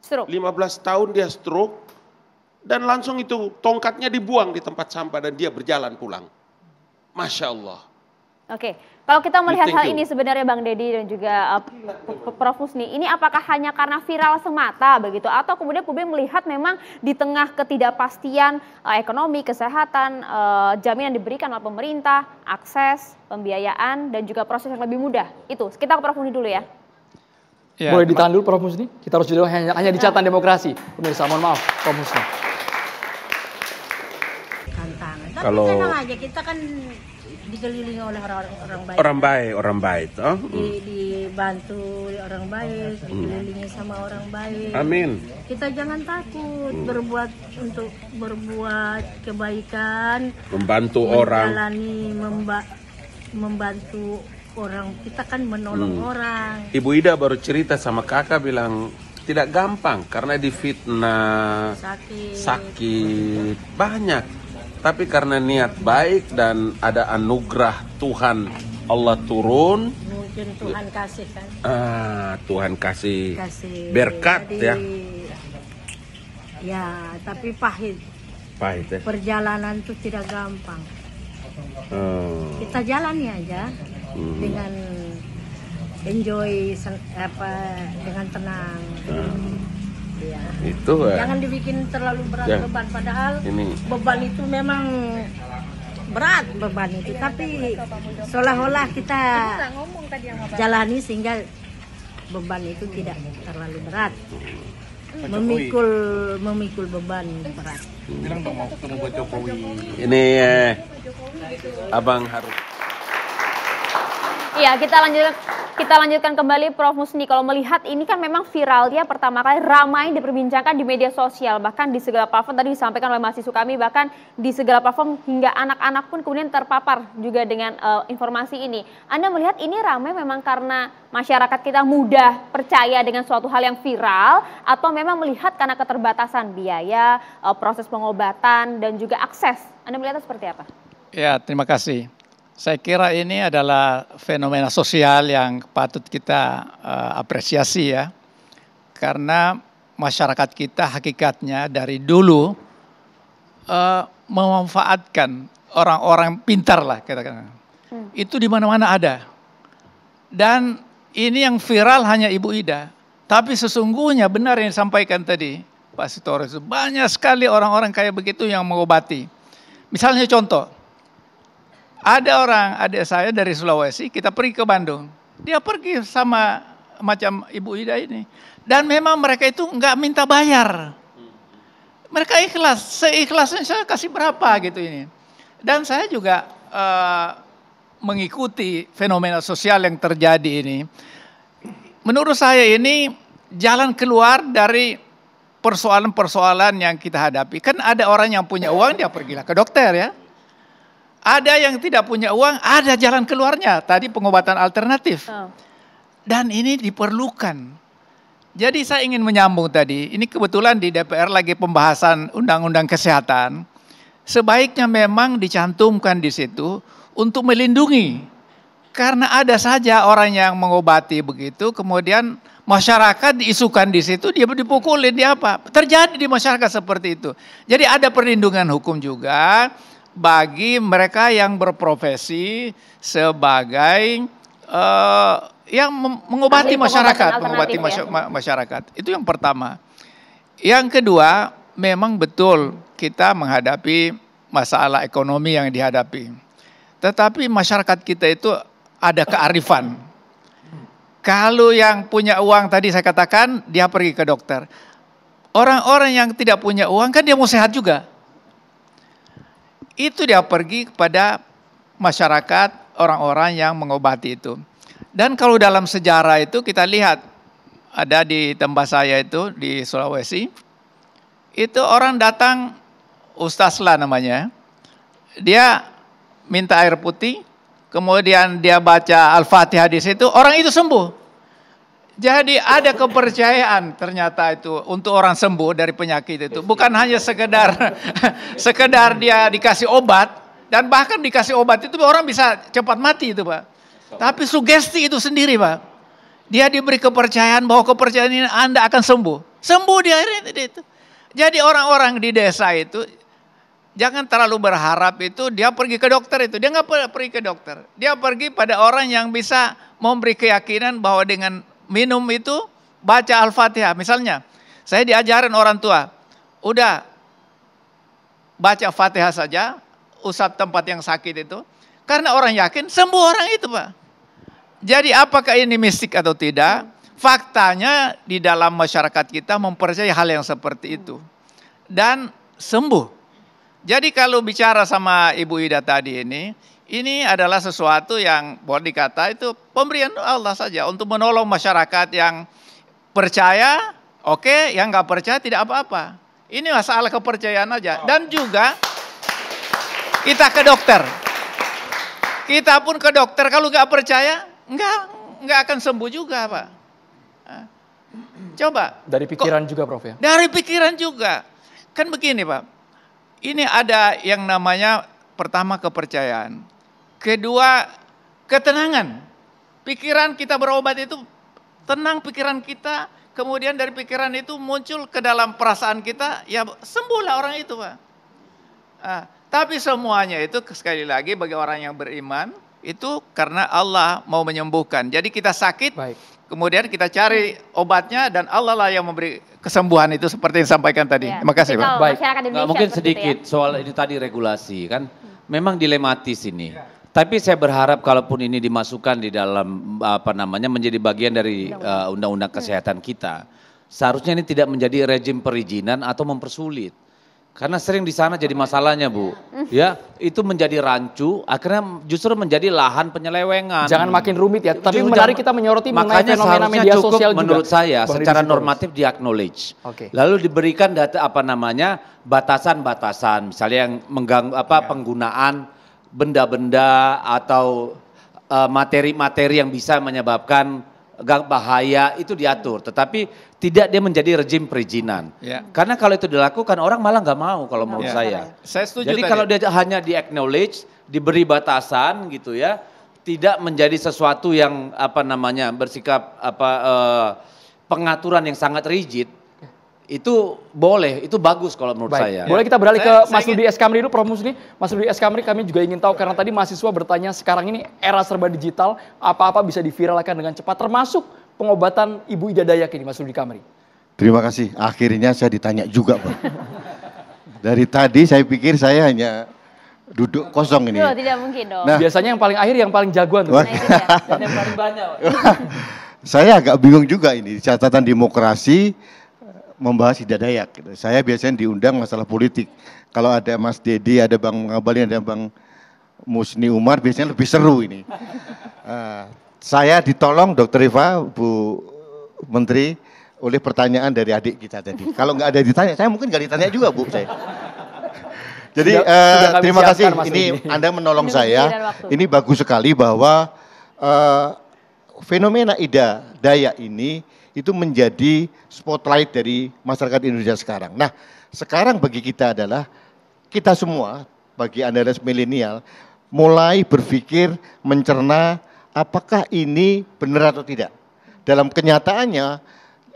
Stroke. 15 tahun dia stroke dan langsung itu tongkatnya dibuang di tempat sampah dan dia berjalan pulang. Masya Allah. Oke, kalau kita melihat hal ini sebenarnya Bang Deddy dan juga uh, Prof Husni, ini apakah hanya karena viral semata begitu, atau kemudian publik melihat memang di tengah ketidakpastian uh, ekonomi, kesehatan, uh, jaminan diberikan oleh pemerintah, akses, pembiayaan, dan juga proses yang lebih mudah? Itu, kita ke Prof Husni dulu ya. ya Boleh ditahan dulu Prof Husni, kita harus jeda hanya, hanya di catatan demokrasi. Pemirsa, mohon maaf Prof Husni. kalau... kita kan dikelilingi oleh orang-orang baik. Orang baik, orang baik, toh. Hmm. Di, dibantu orang baik, hmm. dikelilingi hmm. sama orang baik. Amin. Kita jangan takut hmm. berbuat untuk berbuat kebaikan. Membantu orang. Menjalani memba membantu orang. Kita kan menolong hmm. orang. Ibu Ida baru cerita sama kakak bilang tidak gampang karena difitnah, sakit, sakit banyak tapi karena niat baik dan ada anugerah Tuhan Allah turun. Mungkin Tuhan kasih kan. Ah, Tuhan kasih. kasih. Berkat Jadi, ya. Ya, tapi pahit. Pahit ya. Perjalanan itu tidak gampang. Hmm. Kita jalani aja hmm. dengan enjoy apa dengan tenang. Hmm. Iya. Itu eh. jangan dibikin terlalu berat ya. beban padahal ini. beban itu memang berat beban itu iya, tapi iya, iya, seolah-olah kita jalani sehingga beban itu tidak terlalu berat memikul memikul beban berat Jokowi ini eh, Abang Harus Iya, kita lanjut kita lanjutkan kembali Prof. Musni, kalau melihat ini kan memang viral ya pertama kali ramai diperbincangkan di media sosial, bahkan di segala platform tadi disampaikan oleh mahasiswa kami, bahkan di segala platform hingga anak-anak pun kemudian terpapar juga dengan uh, informasi ini. Anda melihat ini ramai memang karena masyarakat kita mudah percaya dengan suatu hal yang viral, atau memang melihat karena keterbatasan biaya, uh, proses pengobatan, dan juga akses? Anda melihatnya seperti apa? Ya, terima kasih. Saya kira ini adalah fenomena sosial yang patut kita uh, apresiasi ya. Karena masyarakat kita hakikatnya dari dulu uh, memanfaatkan orang-orang pintar lah katakan. Hmm. Itu di mana-mana ada. Dan ini yang viral hanya Ibu Ida. Tapi sesungguhnya benar yang disampaikan tadi Pak Sitorus. Banyak sekali orang-orang kayak begitu yang mengobati. Misalnya contoh, ada orang adik saya dari Sulawesi, kita pergi ke Bandung. Dia pergi sama macam Ibu Ida ini. Dan memang mereka itu nggak minta bayar. Mereka ikhlas, seikhlasnya saya kasih berapa gitu ini. Dan saya juga uh, mengikuti fenomena sosial yang terjadi ini. Menurut saya ini jalan keluar dari persoalan-persoalan yang kita hadapi. Kan ada orang yang punya uang dia pergilah ke dokter ya ada yang tidak punya uang, ada jalan keluarnya. Tadi pengobatan alternatif. Oh. Dan ini diperlukan. Jadi saya ingin menyambung tadi. Ini kebetulan di DPR lagi pembahasan undang-undang kesehatan. Sebaiknya memang dicantumkan di situ untuk melindungi. Karena ada saja orang yang mengobati begitu, kemudian masyarakat diisukan di situ, dia dipukulin, dia apa. Terjadi di masyarakat seperti itu. Jadi ada perlindungan hukum juga bagi mereka yang berprofesi sebagai uh, yang mengobati masyarakat, mengobati ya? masyarakat. Itu yang pertama. Yang kedua, memang betul kita menghadapi masalah ekonomi yang dihadapi. Tetapi masyarakat kita itu ada kearifan. Kalau yang punya uang tadi saya katakan, dia pergi ke dokter. Orang-orang yang tidak punya uang kan dia mau sehat juga. Itu dia pergi kepada masyarakat, orang-orang yang mengobati itu. Dan kalau dalam sejarah itu kita lihat, ada di tempat saya itu di Sulawesi, itu orang datang, Ustaz lah namanya, dia minta air putih, kemudian dia baca Al-Fatihah di situ, orang itu sembuh. Jadi ada kepercayaan ternyata itu untuk orang sembuh dari penyakit itu. Bukan hanya sekedar sekedar dia dikasih obat dan bahkan dikasih obat itu orang bisa cepat mati itu, Pak. Tapi sugesti itu sendiri, Pak. Dia diberi kepercayaan bahwa kepercayaan ini Anda akan sembuh. Sembuh di akhirnya itu. Jadi orang-orang di desa itu jangan terlalu berharap itu dia pergi ke dokter itu. Dia nggak pergi ke dokter. Dia pergi pada orang yang bisa memberi keyakinan bahwa dengan minum itu baca Al-Fatihah. Misalnya, saya diajarin orang tua, udah baca Fatihah saja, usap tempat yang sakit itu. Karena orang yakin sembuh orang itu Pak. Jadi apakah ini mistik atau tidak? Faktanya di dalam masyarakat kita mempercayai hal yang seperti itu. Dan sembuh. Jadi kalau bicara sama Ibu Ida tadi ini, ini adalah sesuatu yang boleh dikata itu pemberian Allah saja untuk menolong masyarakat yang percaya, oke, okay, yang nggak percaya tidak apa-apa. Ini masalah kepercayaan aja. Dan juga kita ke dokter. Kita pun ke dokter kalau nggak percaya, nggak nggak akan sembuh juga, Pak. Coba. Dari pikiran kok, juga, Prof ya. Dari pikiran juga. Kan begini, Pak. Ini ada yang namanya pertama kepercayaan. Kedua, ketenangan. Pikiran kita berobat itu tenang pikiran kita, kemudian dari pikiran itu muncul ke dalam perasaan kita, ya sembuhlah orang itu, Pak. Ah, tapi semuanya itu sekali lagi bagi orang yang beriman, itu karena Allah mau menyembuhkan. Jadi kita sakit, Baik. kemudian kita cari obatnya dan Allah lah yang memberi kesembuhan itu seperti yang disampaikan tadi. Ya. Terima kasih, Pak. Baik. Nah, mungkin ya. sedikit ya. soal ini tadi regulasi kan, memang dilematis ini. Iya. Tapi saya berharap kalaupun ini dimasukkan di dalam apa namanya menjadi bagian dari eh, undang-undang uh, kesehatan kita, seharusnya ini tidak menjadi rejim perizinan atau mempersulit. Karena sering di sana jadi masalahnya, Bu. Iya. Ya, itu menjadi rancu, akhirnya justru menjadi lahan penyelewengan. Jangan makin rumit ya, tapi justru menarik kita menyoroti makanya mengenai fenomena media cukup sosial menurut juga. saya Bang secara normatif di acknowledge. Okay. Lalu diberikan data apa namanya? batasan-batasan, misalnya yang mengganggu apa ya. penggunaan benda-benda atau e, materi-materi uh, yang bisa menyebabkan bahaya itu diatur, tetapi tidak dia menjadi rejim perizinan. Ya. Karena kalau itu dilakukan orang malah nggak mau kalau menurut ya. saya. Saya setuju. Jadi tadi. kalau dia hanya di acknowledge, diberi batasan gitu ya, tidak menjadi sesuatu yang apa namanya bersikap apa eh, pengaturan yang sangat rigid, itu boleh, itu bagus kalau menurut Baik. saya. Boleh kita beralih saya, ke Mas Rudi S. Kamri dulu, Prof. Musni. Mas Rudi S. Kamri kami juga ingin tahu, karena tadi mahasiswa bertanya sekarang ini era serba digital, apa-apa bisa diviralkan dengan cepat, termasuk pengobatan Ibu Ida Dayak ini, Mas Rudi Kamri. Terima kasih, akhirnya saya ditanya juga Pak. Dari tadi saya pikir saya hanya duduk kosong ini. tidak mungkin dong. Nah, Biasanya yang paling akhir yang paling jagoan. Tuh. Nah, yang paling banyak. saya agak bingung juga ini, catatan demokrasi, membahas dayak. Gitu. Saya biasanya diundang masalah politik. Kalau ada Mas Dedi, ada Bang Ngabalin, ada Bang Musni Umar, biasanya lebih seru ini. Uh, saya ditolong Dokter Riva, Bu Menteri, oleh pertanyaan dari adik kita tadi. Kalau nggak ada ditanya, saya mungkin nggak ditanya juga, Bu. Saya. Jadi uh, terima kasih. Ini Anda menolong ini saya. Ini bagus sekali bahwa uh, fenomena ida daya ini itu menjadi spotlight dari masyarakat Indonesia sekarang. Nah, sekarang bagi kita adalah kita semua bagi Anda milenial mulai berpikir mencerna apakah ini benar atau tidak. Dalam kenyataannya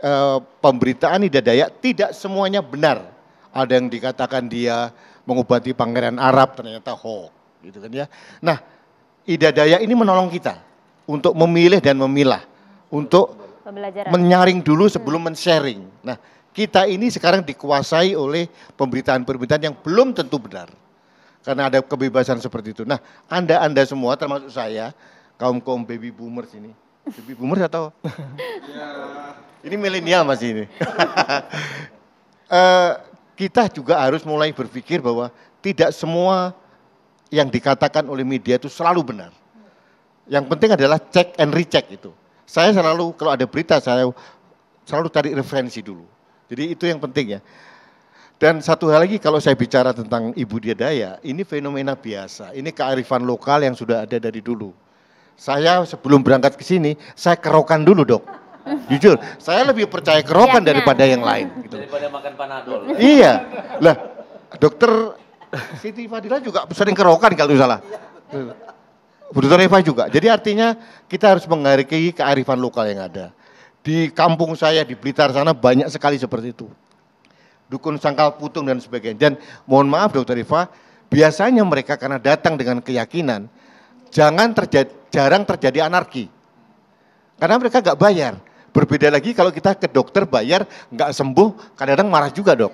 eh, pemberitaan tidak dayak tidak semuanya benar. Ada yang dikatakan dia mengobati pangeran Arab ternyata hoax gitu kan ya. Nah, Dayak ini menolong kita untuk memilih dan memilah untuk pembelajaran. Menyaring dulu sebelum hmm. men-sharing. Nah, kita ini sekarang dikuasai oleh pemberitaan-pemberitaan yang belum tentu benar. Karena ada kebebasan seperti itu. Nah, Anda-anda semua termasuk saya, kaum-kaum baby boomers ini. Baby boomers atau? Ini milenial masih ini. uh, kita juga harus mulai berpikir bahwa tidak semua yang dikatakan oleh media itu selalu benar. Yang penting adalah cek and recheck itu. Saya selalu kalau ada berita saya selalu cari referensi dulu. Jadi itu yang penting ya. Dan satu hal lagi kalau saya bicara tentang ibu diadaya, ini fenomena biasa. Ini kearifan lokal yang sudah ada dari dulu. Saya sebelum berangkat ke sini, saya kerokan dulu dok. Jujur, saya lebih percaya kerokan ya, daripada ya. yang lain. Gitu. Daripada makan panadol. Iya, lah dokter Siti Fadila juga sering kerokan kalau salah. Budutan Eva juga. Jadi artinya kita harus menghargai kearifan lokal yang ada. Di kampung saya di Blitar sana banyak sekali seperti itu. Dukun sangkal putung dan sebagainya. Dan mohon maaf Dokter Eva, biasanya mereka karena datang dengan keyakinan, jangan terjadi, jarang terjadi anarki. Karena mereka gak bayar. Berbeda lagi kalau kita ke dokter bayar gak sembuh, kadang-kadang marah juga dok.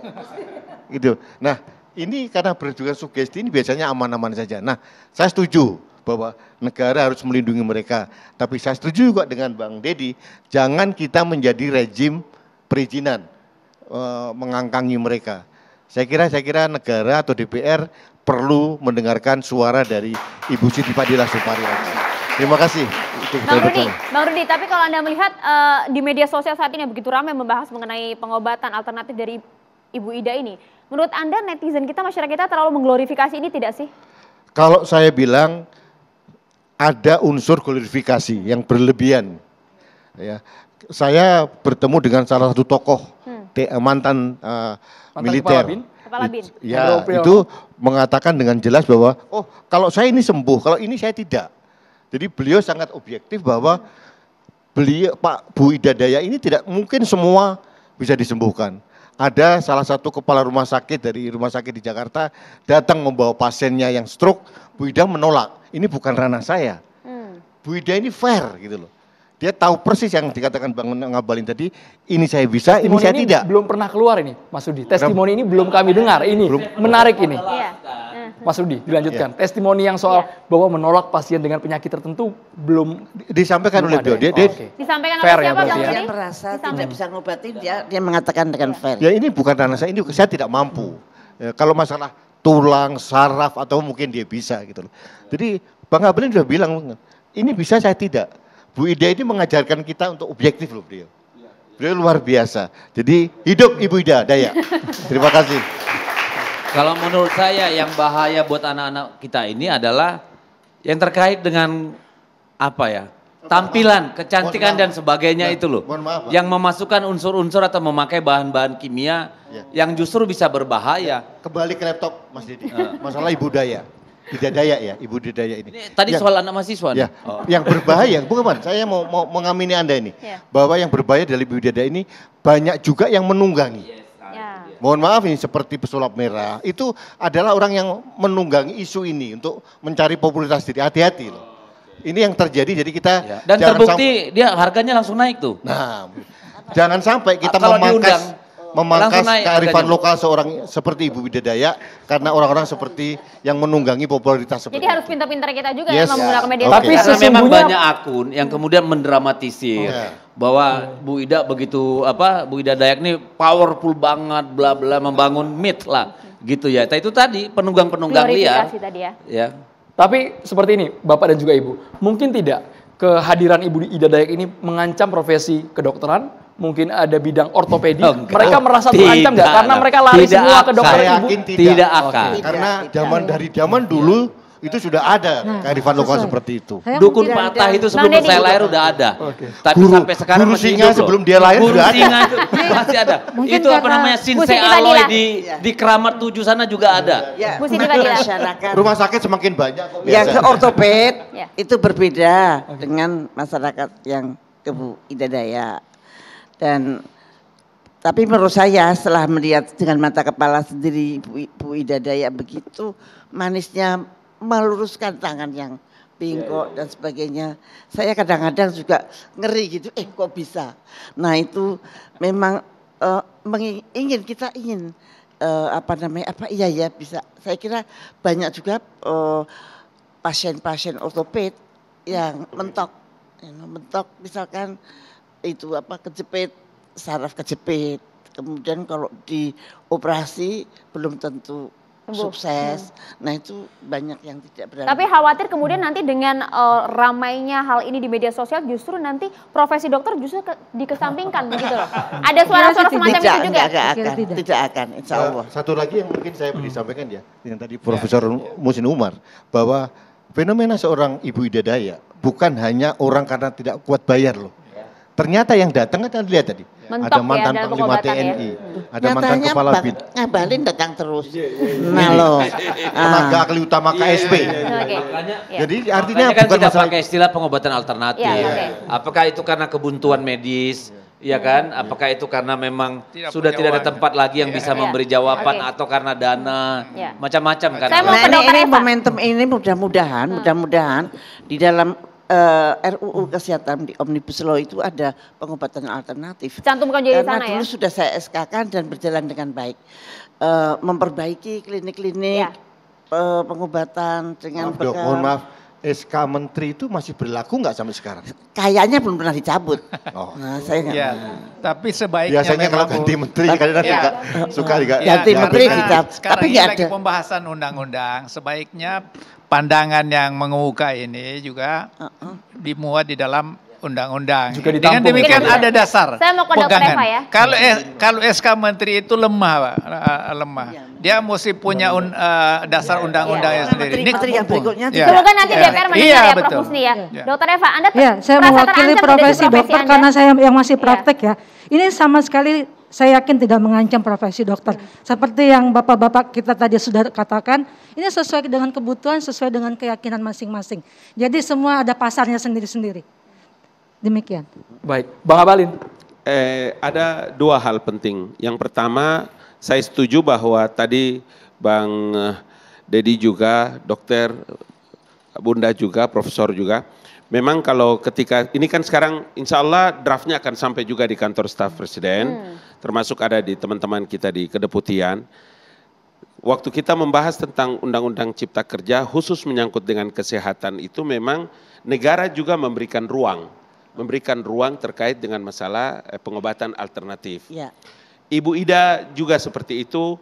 Gitu. Nah ini karena berjuang sugesti ini biasanya aman-aman saja. Nah saya setuju bahwa negara harus melindungi mereka. Tapi saya setuju juga dengan Bang Deddy, jangan kita menjadi rejim perizinan eh, mengangkangi mereka. Saya kira saya kira negara atau DPR perlu mendengarkan suara dari Ibu Siti Fadila Supari. Terima kasih. Bang Rudi, Bang Rudi, tapi kalau Anda melihat uh, di media sosial saat ini begitu ramai membahas mengenai pengobatan alternatif dari Ibu Ida ini, menurut Anda netizen kita, masyarakat kita terlalu mengglorifikasi ini tidak sih? Kalau saya bilang ada unsur glorifikasi yang berlebihan. Ya, saya bertemu dengan salah satu tokoh hmm. Eh, mantan, uh, mantan militer. Kepala bin? Kepala bin. ya, Kepala itu mengatakan dengan jelas bahwa oh, kalau saya ini sembuh, kalau ini saya tidak. Jadi beliau sangat objektif bahwa hmm. beliau Pak Bu Ida Daya ini tidak mungkin semua bisa disembuhkan ada salah satu kepala rumah sakit dari rumah sakit di Jakarta datang membawa pasiennya yang stroke, Bu Ida menolak. Ini bukan ranah saya. Hmm. Bu Ida ini fair gitu loh. Dia tahu persis yang dikatakan Bang Ngabalin tadi, ini saya bisa, testimoni ini saya ini tidak. Belum pernah keluar ini, Mas Sudi. Testimoni ini belum kami dengar. Ini belum. menarik ini. Iya. Mas Rudi, ya, dilanjutkan. Ya. Testimoni yang soal ya. bahwa menolak pasien dengan penyakit tertentu belum disampaikan oleh beliau. Ya? Dia, dia, oh, okay. Disampaikan fair oleh ya, siapa ya, Bang Dia merasa tidak bisa ngobatin dia dia mengatakan dengan fair. Ya ini bukan ranah saya, ini saya tidak mampu. Ya, kalau masalah tulang, saraf atau mungkin dia bisa gitu loh. Jadi Bang Abelin sudah bilang ini bisa saya tidak. Bu Ida ini mengajarkan kita untuk objektif loh beliau. Beliau luar biasa. Jadi hidup Ibu Ida Daya. Terima kasih. Kalau menurut saya yang bahaya buat anak-anak kita ini adalah yang terkait dengan apa ya? Tampilan, kecantikan dan sebagainya itu loh. Maaf, yang memasukkan unsur-unsur atau memakai bahan-bahan kimia ya. yang justru bisa berbahaya. Ya, Kembali ke laptop Mas Didi. Masalah ibu daya. daya ya, ibu daya ini. ini tadi yang, soal anak mahasiswa. Ya, oh. Yang berbahaya, bukan saya mau, mau mengamini Anda ini. Ya. Bahwa yang berbahaya dari ibu daya ini banyak juga yang menunggangi. Ya mohon maaf ini seperti pesulap merah, itu adalah orang yang menunggang isu ini untuk mencari popularitas diri. Hati-hati loh. Ini yang terjadi jadi kita ya. dan terbukti dia harganya langsung naik tuh. Nah, jangan sampai kita Kalau memangkas diundang, memangkas kearifan lokal seorang seperti Ibu Widadaya karena orang-orang seperti yang menunggangi popularitas seperti Jadi itu. harus pintar-pintar kita juga yes. ya menggunakan media Okay. Tapi karena memang banyak akun yang kemudian mendramatisir bahwa Bu Ida begitu apa Bu Ida Dayak ini powerful banget bla bla membangun mit lah gitu ya. Itu tadi penunggang-penunggang liar. Tadi ya. ya. Tapi seperti ini Bapak dan juga Ibu, mungkin tidak kehadiran Ibu Ida Dayak ini mengancam profesi kedokteran, mungkin ada bidang ortopedi. Enggak. Mereka merasa mengancam terancam nggak? Karena mereka lari tidak semua ke dokter ibu. tidak. tidak akan. Okay. Karena zaman dari zaman dulu iya itu sudah ada nah, kearifan lokal sesuai. seperti itu. Saya Dukun patah itu sebelum saya lahir udah ada. Okay. Tapi guru, sampai sekarang guru masih singa hidup sebelum dia lahir sudah ada. Singa itu masih ada. Mungkin itu apa namanya Sinse Aloy di iya. di Keramat Tujuh sana juga iya. ada. Ya. Masyarakat. Rumah sakit semakin banyak kok Yang ke ortoped iya. itu berbeda okay. dengan masyarakat yang bu ida daya Dan tapi menurut saya setelah melihat dengan mata kepala sendiri Bu, Bu Ida Daya begitu manisnya meluruskan tangan yang bengkok ya, ya. dan sebagainya. Saya kadang-kadang juga ngeri gitu, eh kok bisa. Nah itu memang uh, ingin kita ingin uh, apa namanya apa iya ya bisa. Saya kira banyak juga eh, pasien-pasien uh, ortoped yang mentok, Yang mentok misalkan itu apa kejepit saraf kejepit. Kemudian kalau dioperasi belum tentu sukses. Hmm. Nah itu banyak yang tidak berani. Tapi khawatir kemudian nanti dengan uh, ramainya hal ini di media sosial justru nanti profesi dokter justru ke, dikesampingkan begitu loh. Ada iya, suara-suara semacam tidak, itu juga? Tidak akan, tidak. tidak akan, insya ya, Allah. Satu lagi yang mungkin saya boleh hmm. sampaikan ya, yang tadi ya. Profesor ya. Musin Umar, bahwa fenomena seorang ibu daya bukan hanya orang karena tidak kuat bayar loh Ternyata yang datang kan lihat tadi. Mentok ada ya mantan ya, panglima TNI, ya. Hmm. ada Nyatanya mantan kepala bin. Ngabalin datang terus. Iya, iya, iya. nah lo, ah. tenaga ahli utama KSP. Okay. Jadi artinya Makanya bukan tidak masalah... pakai istilah pengobatan alternatif. yeah, okay. Apakah itu karena kebuntuan medis? ya kan? Apakah itu karena memang tidak sudah tidak ada tempat lagi yang yeah. bisa yeah. memberi jawaban okay. atau karena dana yeah. macam-macam kan? Saya mau nah, ini, ini momentum ini mudah-mudahan, hmm. mudah-mudahan di dalam uh, eh, RUU hmm. Kesehatan di Omnibus Law itu ada pengobatan alternatif. Cantumkan jadi Karena sana dulu ya? sudah saya SK-kan dan berjalan dengan baik. Uh, memperbaiki klinik-klinik ya. uh, pengobatan dengan maaf, dok, mohon maaf SK Menteri itu masih berlaku nggak sampai sekarang? Kayaknya belum pernah dicabut. Oh. Nah, saya ya. Ya, tapi sebaiknya biasanya kalau ganti menteri iya. kadang ya. suka juga. Ya, ganti ya, menteri dicabut. Tapi ini ada. Pembahasan undang-undang sebaiknya pandangan yang mengemuka ini juga uh-uh. dimuat di dalam undang-undang. Dengan demikian ya. ada dasar. Saya mau kode ya. Kalau eh, kalau SK Menteri itu lemah, Pak. Eh, eh, lemah. Ya dia mesti punya un, uh, dasar undang undang ya, sendiri. Ini materi yang berikutnya. Ya. Semoga nanti ya. DPR mendengar ya, ya Prof Husni ya. ya. Dokter Eva, Anda ya, saya mewakili profesi dokter anda? karena saya yang masih iya. praktek ya. ya. Ini sama sekali saya yakin tidak mengancam profesi dokter. Iya. Seperti yang bapak-bapak kita tadi sudah katakan, ini sesuai dengan kebutuhan, sesuai dengan keyakinan masing-masing. Jadi semua ada pasarnya sendiri-sendiri. Demikian. Baik, Bang Abalin. Eh, ada dua hal penting. Yang pertama, saya setuju bahwa tadi Bang eh, Dedi juga, dokter Bunda juga, profesor juga. Memang kalau ketika ini kan sekarang insya Allah draftnya akan sampai juga di kantor staf presiden, hmm. termasuk ada di teman-teman kita di kedeputian. Waktu kita membahas tentang undang-undang cipta kerja khusus menyangkut dengan kesehatan itu memang negara juga memberikan ruang, memberikan ruang terkait dengan masalah eh, pengobatan alternatif. Yeah. Ibu Ida juga seperti itu.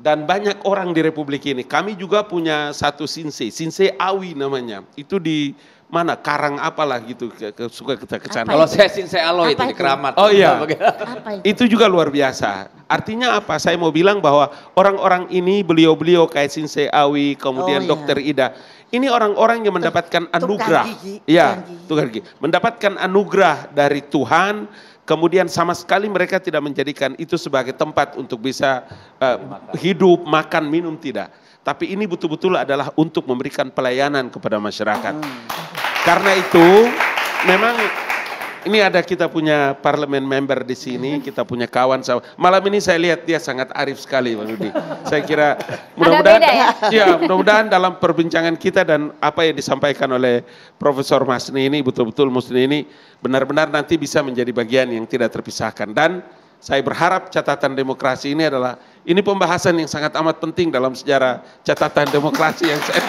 Dan banyak orang di Republik ini. Kami juga punya satu sinse, sinse Awi namanya. Itu di mana karang apalah gitu ke, suka kita ke sana. Kalau saya sinse Aloy itu, Di keramat. Oh iya. Gitu. Apa itu? itu juga luar biasa. Artinya apa? Saya mau bilang bahwa orang-orang ini beliau-beliau kayak sinse Awi, kemudian oh, iya. Dokter Ida. Ini orang-orang yang mendapatkan anugerah. Iya, tukar gigi. Ya, tukar gigi. Mendapatkan anugerah dari Tuhan Kemudian sama sekali mereka tidak menjadikan itu sebagai tempat untuk bisa uh, hidup, makan, minum tidak. Tapi ini betul-betul adalah untuk memberikan pelayanan kepada masyarakat. Hmm. Karena itu memang ini ada kita punya parlemen member di sini, kita punya kawan sama. Malam ini saya lihat dia sangat arif sekali Bang Rudi. Saya kira mudah-mudahan ya, ya mudah-mudahan dalam perbincangan kita dan apa yang disampaikan oleh Profesor Masni ini betul-betul Musni ini benar-benar nanti bisa menjadi bagian yang tidak terpisahkan dan saya berharap catatan demokrasi ini adalah ini pembahasan yang sangat amat penting dalam sejarah catatan demokrasi yang saya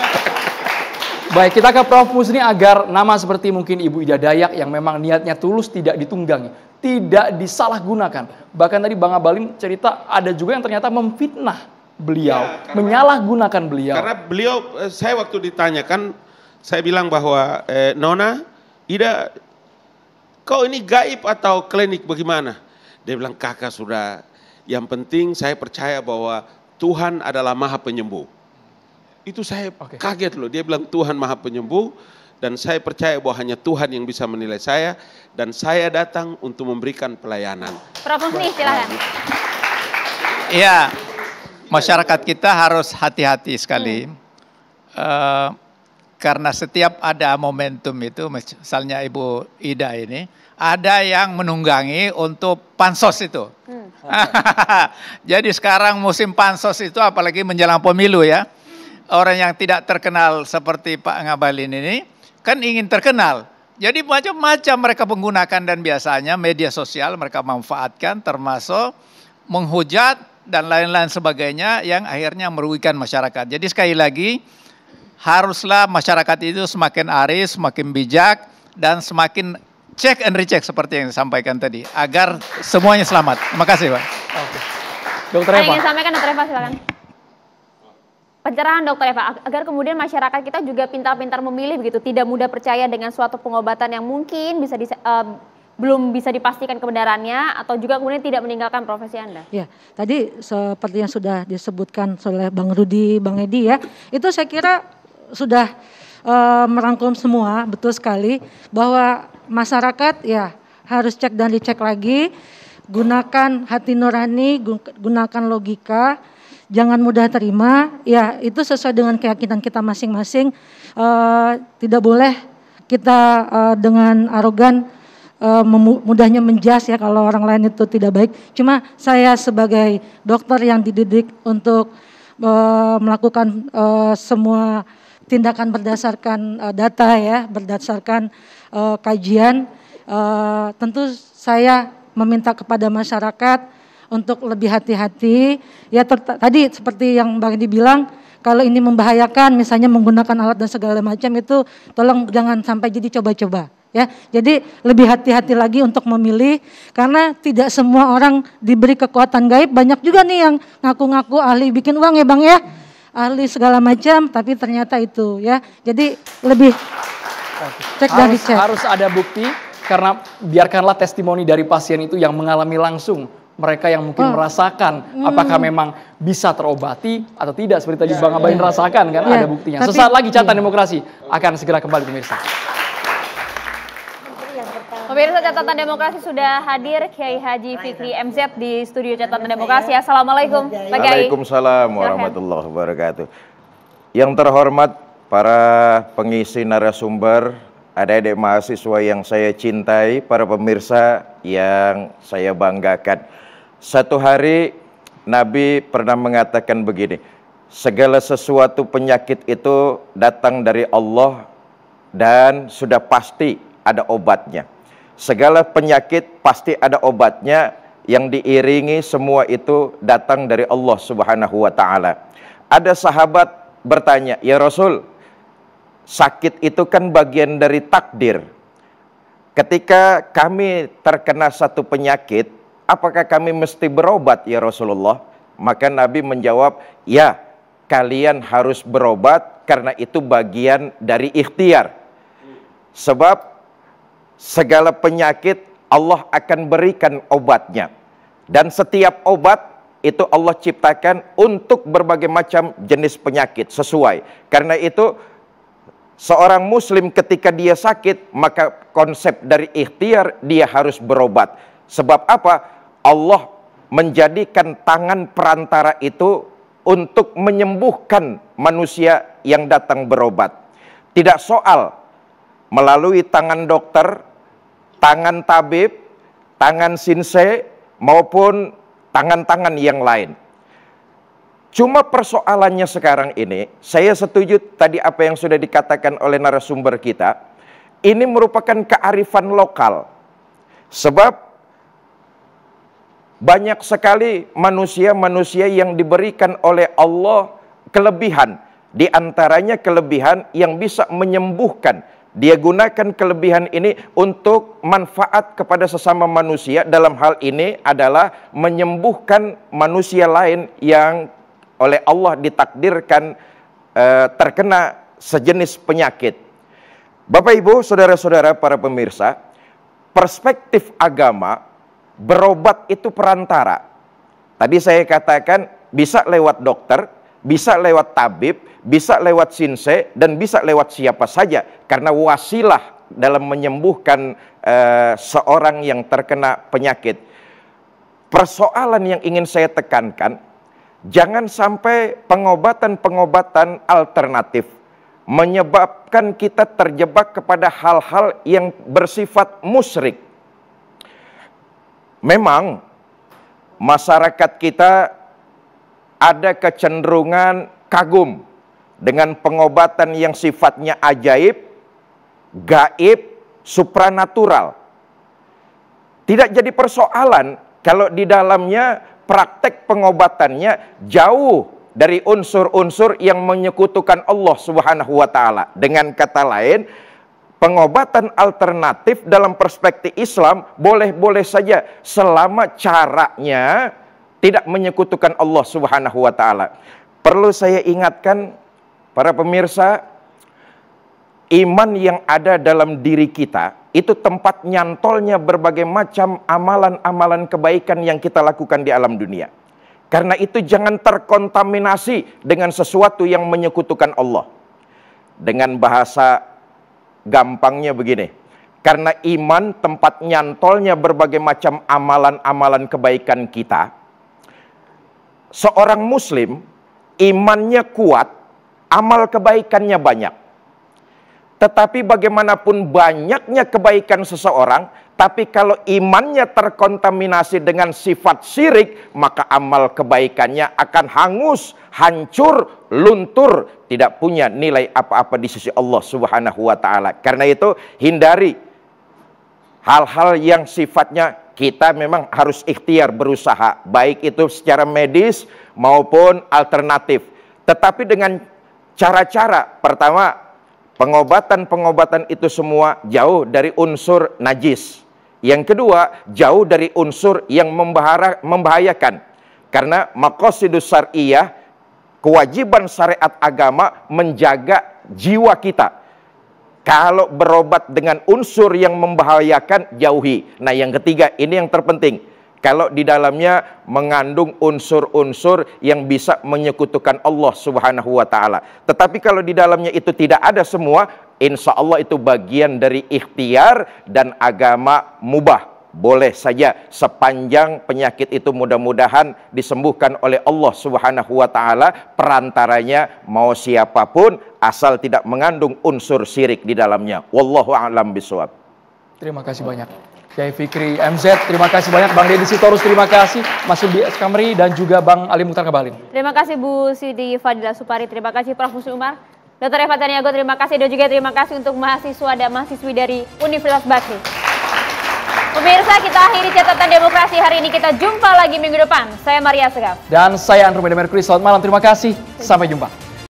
Baik, kita ke Prof Musni agar nama seperti mungkin Ibu Ida Dayak yang memang niatnya tulus tidak ditunggangi, tidak disalahgunakan. Bahkan tadi Bang Abalin cerita ada juga yang ternyata memfitnah beliau, ya, karena, menyalahgunakan beliau. Karena beliau eh, saya waktu ditanyakan saya bilang bahwa eh, Nona Ida kau ini gaib atau klinik bagaimana? Dia bilang kakak sudah yang penting saya percaya bahwa Tuhan adalah maha penyembuh. Itu saya okay. kaget loh. Dia bilang Tuhan maha penyembuh dan saya percaya bahwa hanya Tuhan yang bisa menilai saya dan saya datang untuk memberikan pelayanan. Prof Nih silahkan. Iya, masyarakat kita harus hati-hati sekali. Hmm. Uh, karena setiap ada momentum itu, misalnya Ibu Ida ini, ada yang menunggangi untuk pansos itu. Hmm. Jadi sekarang musim pansos itu apalagi menjelang pemilu ya orang yang tidak terkenal seperti Pak Ngabalin ini kan ingin terkenal. Jadi macam-macam mereka menggunakan dan biasanya media sosial mereka manfaatkan termasuk menghujat dan lain-lain sebagainya yang akhirnya merugikan masyarakat. Jadi sekali lagi haruslah masyarakat itu semakin arif, semakin bijak dan semakin cek and recheck seperti yang disampaikan tadi agar semuanya selamat. Terima kasih, Pak. Oke. Dokter Eva. Saya ingin sampaikan Dokter Eva silakan pencerahan dokter Eva agar kemudian masyarakat kita juga pintar-pintar memilih begitu tidak mudah percaya dengan suatu pengobatan yang mungkin bisa di, uh, belum bisa dipastikan kebenarannya atau juga kemudian tidak meninggalkan profesi Anda. Ya, tadi seperti yang sudah disebutkan oleh Bang Rudi, Bang Edi ya, itu saya kira sudah uh, merangkum semua betul sekali bahwa masyarakat ya harus cek dan dicek lagi gunakan hati nurani, gunakan logika jangan mudah terima, ya itu sesuai dengan keyakinan kita masing-masing. Uh, tidak boleh kita uh, dengan arogan uh, mudahnya menjas ya kalau orang lain itu tidak baik. Cuma saya sebagai dokter yang dididik untuk uh, melakukan uh, semua tindakan berdasarkan uh, data ya, berdasarkan uh, kajian, uh, tentu saya meminta kepada masyarakat untuk lebih hati-hati. Ya tadi seperti yang Bang Edi bilang, kalau ini membahayakan misalnya menggunakan alat dan segala macam itu tolong jangan sampai jadi coba-coba ya. Jadi lebih hati-hati lagi untuk memilih karena tidak semua orang diberi kekuatan gaib. Banyak juga nih yang ngaku-ngaku ahli bikin uang ya Bang ya. Ahli segala macam tapi ternyata itu ya. Jadi lebih cek dari cek. Harus ada bukti karena biarkanlah testimoni dari pasien itu yang mengalami langsung mereka yang mungkin hmm. merasakan hmm. apakah memang bisa terobati atau tidak seperti tadi yeah. Bang Abain yeah. rasakan kan yeah. ada buktinya. Tapi, Sesaat lagi catatan yeah. Hmm. demokrasi akan segera kembali pemirsa. Pemirsa Catatan Demokrasi sudah hadir Kiai Haji Fikri MZ di studio Catatan Demokrasi. Assalamualaikum Waalaikumsalam warahmatullahi wabarakatuh. Yang terhormat para pengisi narasumber, adik-adik mahasiswa yang saya cintai, para pemirsa yang saya banggakan. Satu hari Nabi pernah mengatakan begini, segala sesuatu penyakit itu datang dari Allah dan sudah pasti ada obatnya. Segala penyakit pasti ada obatnya yang diiringi semua itu datang dari Allah Subhanahu wa taala. Ada sahabat bertanya, "Ya Rasul, sakit itu kan bagian dari takdir. Ketika kami terkena satu penyakit, apakah kami mesti berobat ya Rasulullah? Maka Nabi menjawab, ya kalian harus berobat karena itu bagian dari ikhtiar. Sebab segala penyakit Allah akan berikan obatnya. Dan setiap obat itu Allah ciptakan untuk berbagai macam jenis penyakit sesuai. Karena itu seorang muslim ketika dia sakit maka konsep dari ikhtiar dia harus berobat Sebab apa? Allah menjadikan tangan perantara itu untuk menyembuhkan manusia yang datang berobat. Tidak soal melalui tangan dokter, tangan tabib, tangan sinse, maupun tangan-tangan yang lain. Cuma persoalannya sekarang ini, saya setuju tadi apa yang sudah dikatakan oleh narasumber kita, ini merupakan kearifan lokal. Sebab banyak sekali manusia-manusia yang diberikan oleh Allah kelebihan. Di antaranya kelebihan yang bisa menyembuhkan. Dia gunakan kelebihan ini untuk manfaat kepada sesama manusia. Dalam hal ini adalah menyembuhkan manusia lain yang oleh Allah ditakdirkan eh, terkena sejenis penyakit. Bapak, ibu, saudara-saudara, para pemirsa, perspektif agama berobat itu perantara. Tadi saya katakan bisa lewat dokter, bisa lewat tabib, bisa lewat sinse, dan bisa lewat siapa saja. Karena wasilah dalam menyembuhkan e, seorang yang terkena penyakit. Persoalan yang ingin saya tekankan, jangan sampai pengobatan-pengobatan alternatif menyebabkan kita terjebak kepada hal-hal yang bersifat musrik. Memang masyarakat kita ada kecenderungan kagum dengan pengobatan yang sifatnya ajaib, gaib, supranatural. Tidak jadi persoalan kalau di dalamnya praktek pengobatannya jauh dari unsur-unsur yang menyekutukan Allah Subhanahu wa taala. Dengan kata lain, pengobatan alternatif dalam perspektif Islam boleh-boleh saja selama caranya tidak menyekutukan Allah Subhanahu wa taala. Perlu saya ingatkan para pemirsa, iman yang ada dalam diri kita itu tempat nyantolnya berbagai macam amalan-amalan kebaikan yang kita lakukan di alam dunia. Karena itu jangan terkontaminasi dengan sesuatu yang menyekutukan Allah. Dengan bahasa Gampangnya begini, karena iman tempat nyantolnya berbagai macam amalan-amalan kebaikan kita, seorang muslim imannya kuat, amal kebaikannya banyak. Tetapi bagaimanapun banyaknya kebaikan seseorang, tapi kalau imannya terkontaminasi dengan sifat syirik, maka amal kebaikannya akan hangus, hancur, luntur, tidak punya nilai apa-apa di sisi Allah Subhanahu wa taala. Karena itu hindari hal-hal yang sifatnya kita memang harus ikhtiar berusaha baik itu secara medis maupun alternatif. Tetapi dengan cara-cara pertama Pengobatan-pengobatan itu semua jauh dari unsur najis. Yang kedua, jauh dari unsur yang membahayakan. Karena makosidus syariah, kewajiban syariat agama menjaga jiwa kita. Kalau berobat dengan unsur yang membahayakan, jauhi. Nah yang ketiga, ini yang terpenting kalau di dalamnya mengandung unsur-unsur yang bisa menyekutukan Allah Subhanahu wa taala. Tetapi kalau di dalamnya itu tidak ada semua, insya Allah itu bagian dari ikhtiar dan agama mubah. Boleh saja sepanjang penyakit itu mudah-mudahan disembuhkan oleh Allah Subhanahu wa taala perantaranya mau siapapun asal tidak mengandung unsur syirik di dalamnya. Wallahu a'lam bishawab. Terima kasih banyak. Kiai Fikri MZ, terima kasih banyak Bang Deddy Sitorus, terima kasih Mas Ubi Skamri dan juga Bang Ali Mukhtar Kabalin. Terima kasih Bu Sidi Fadila Supari, terima kasih Prof. Musi Umar, Dr. Eva Taniago, terima kasih dan juga terima kasih untuk mahasiswa dan mahasiswi dari Universitas Bakri. Pemirsa, kita akhiri catatan demokrasi hari ini. Kita jumpa lagi minggu depan. Saya Maria Segaf. Dan saya Andromeda Mercury. Selamat malam. Terima kasih. Sampai jumpa.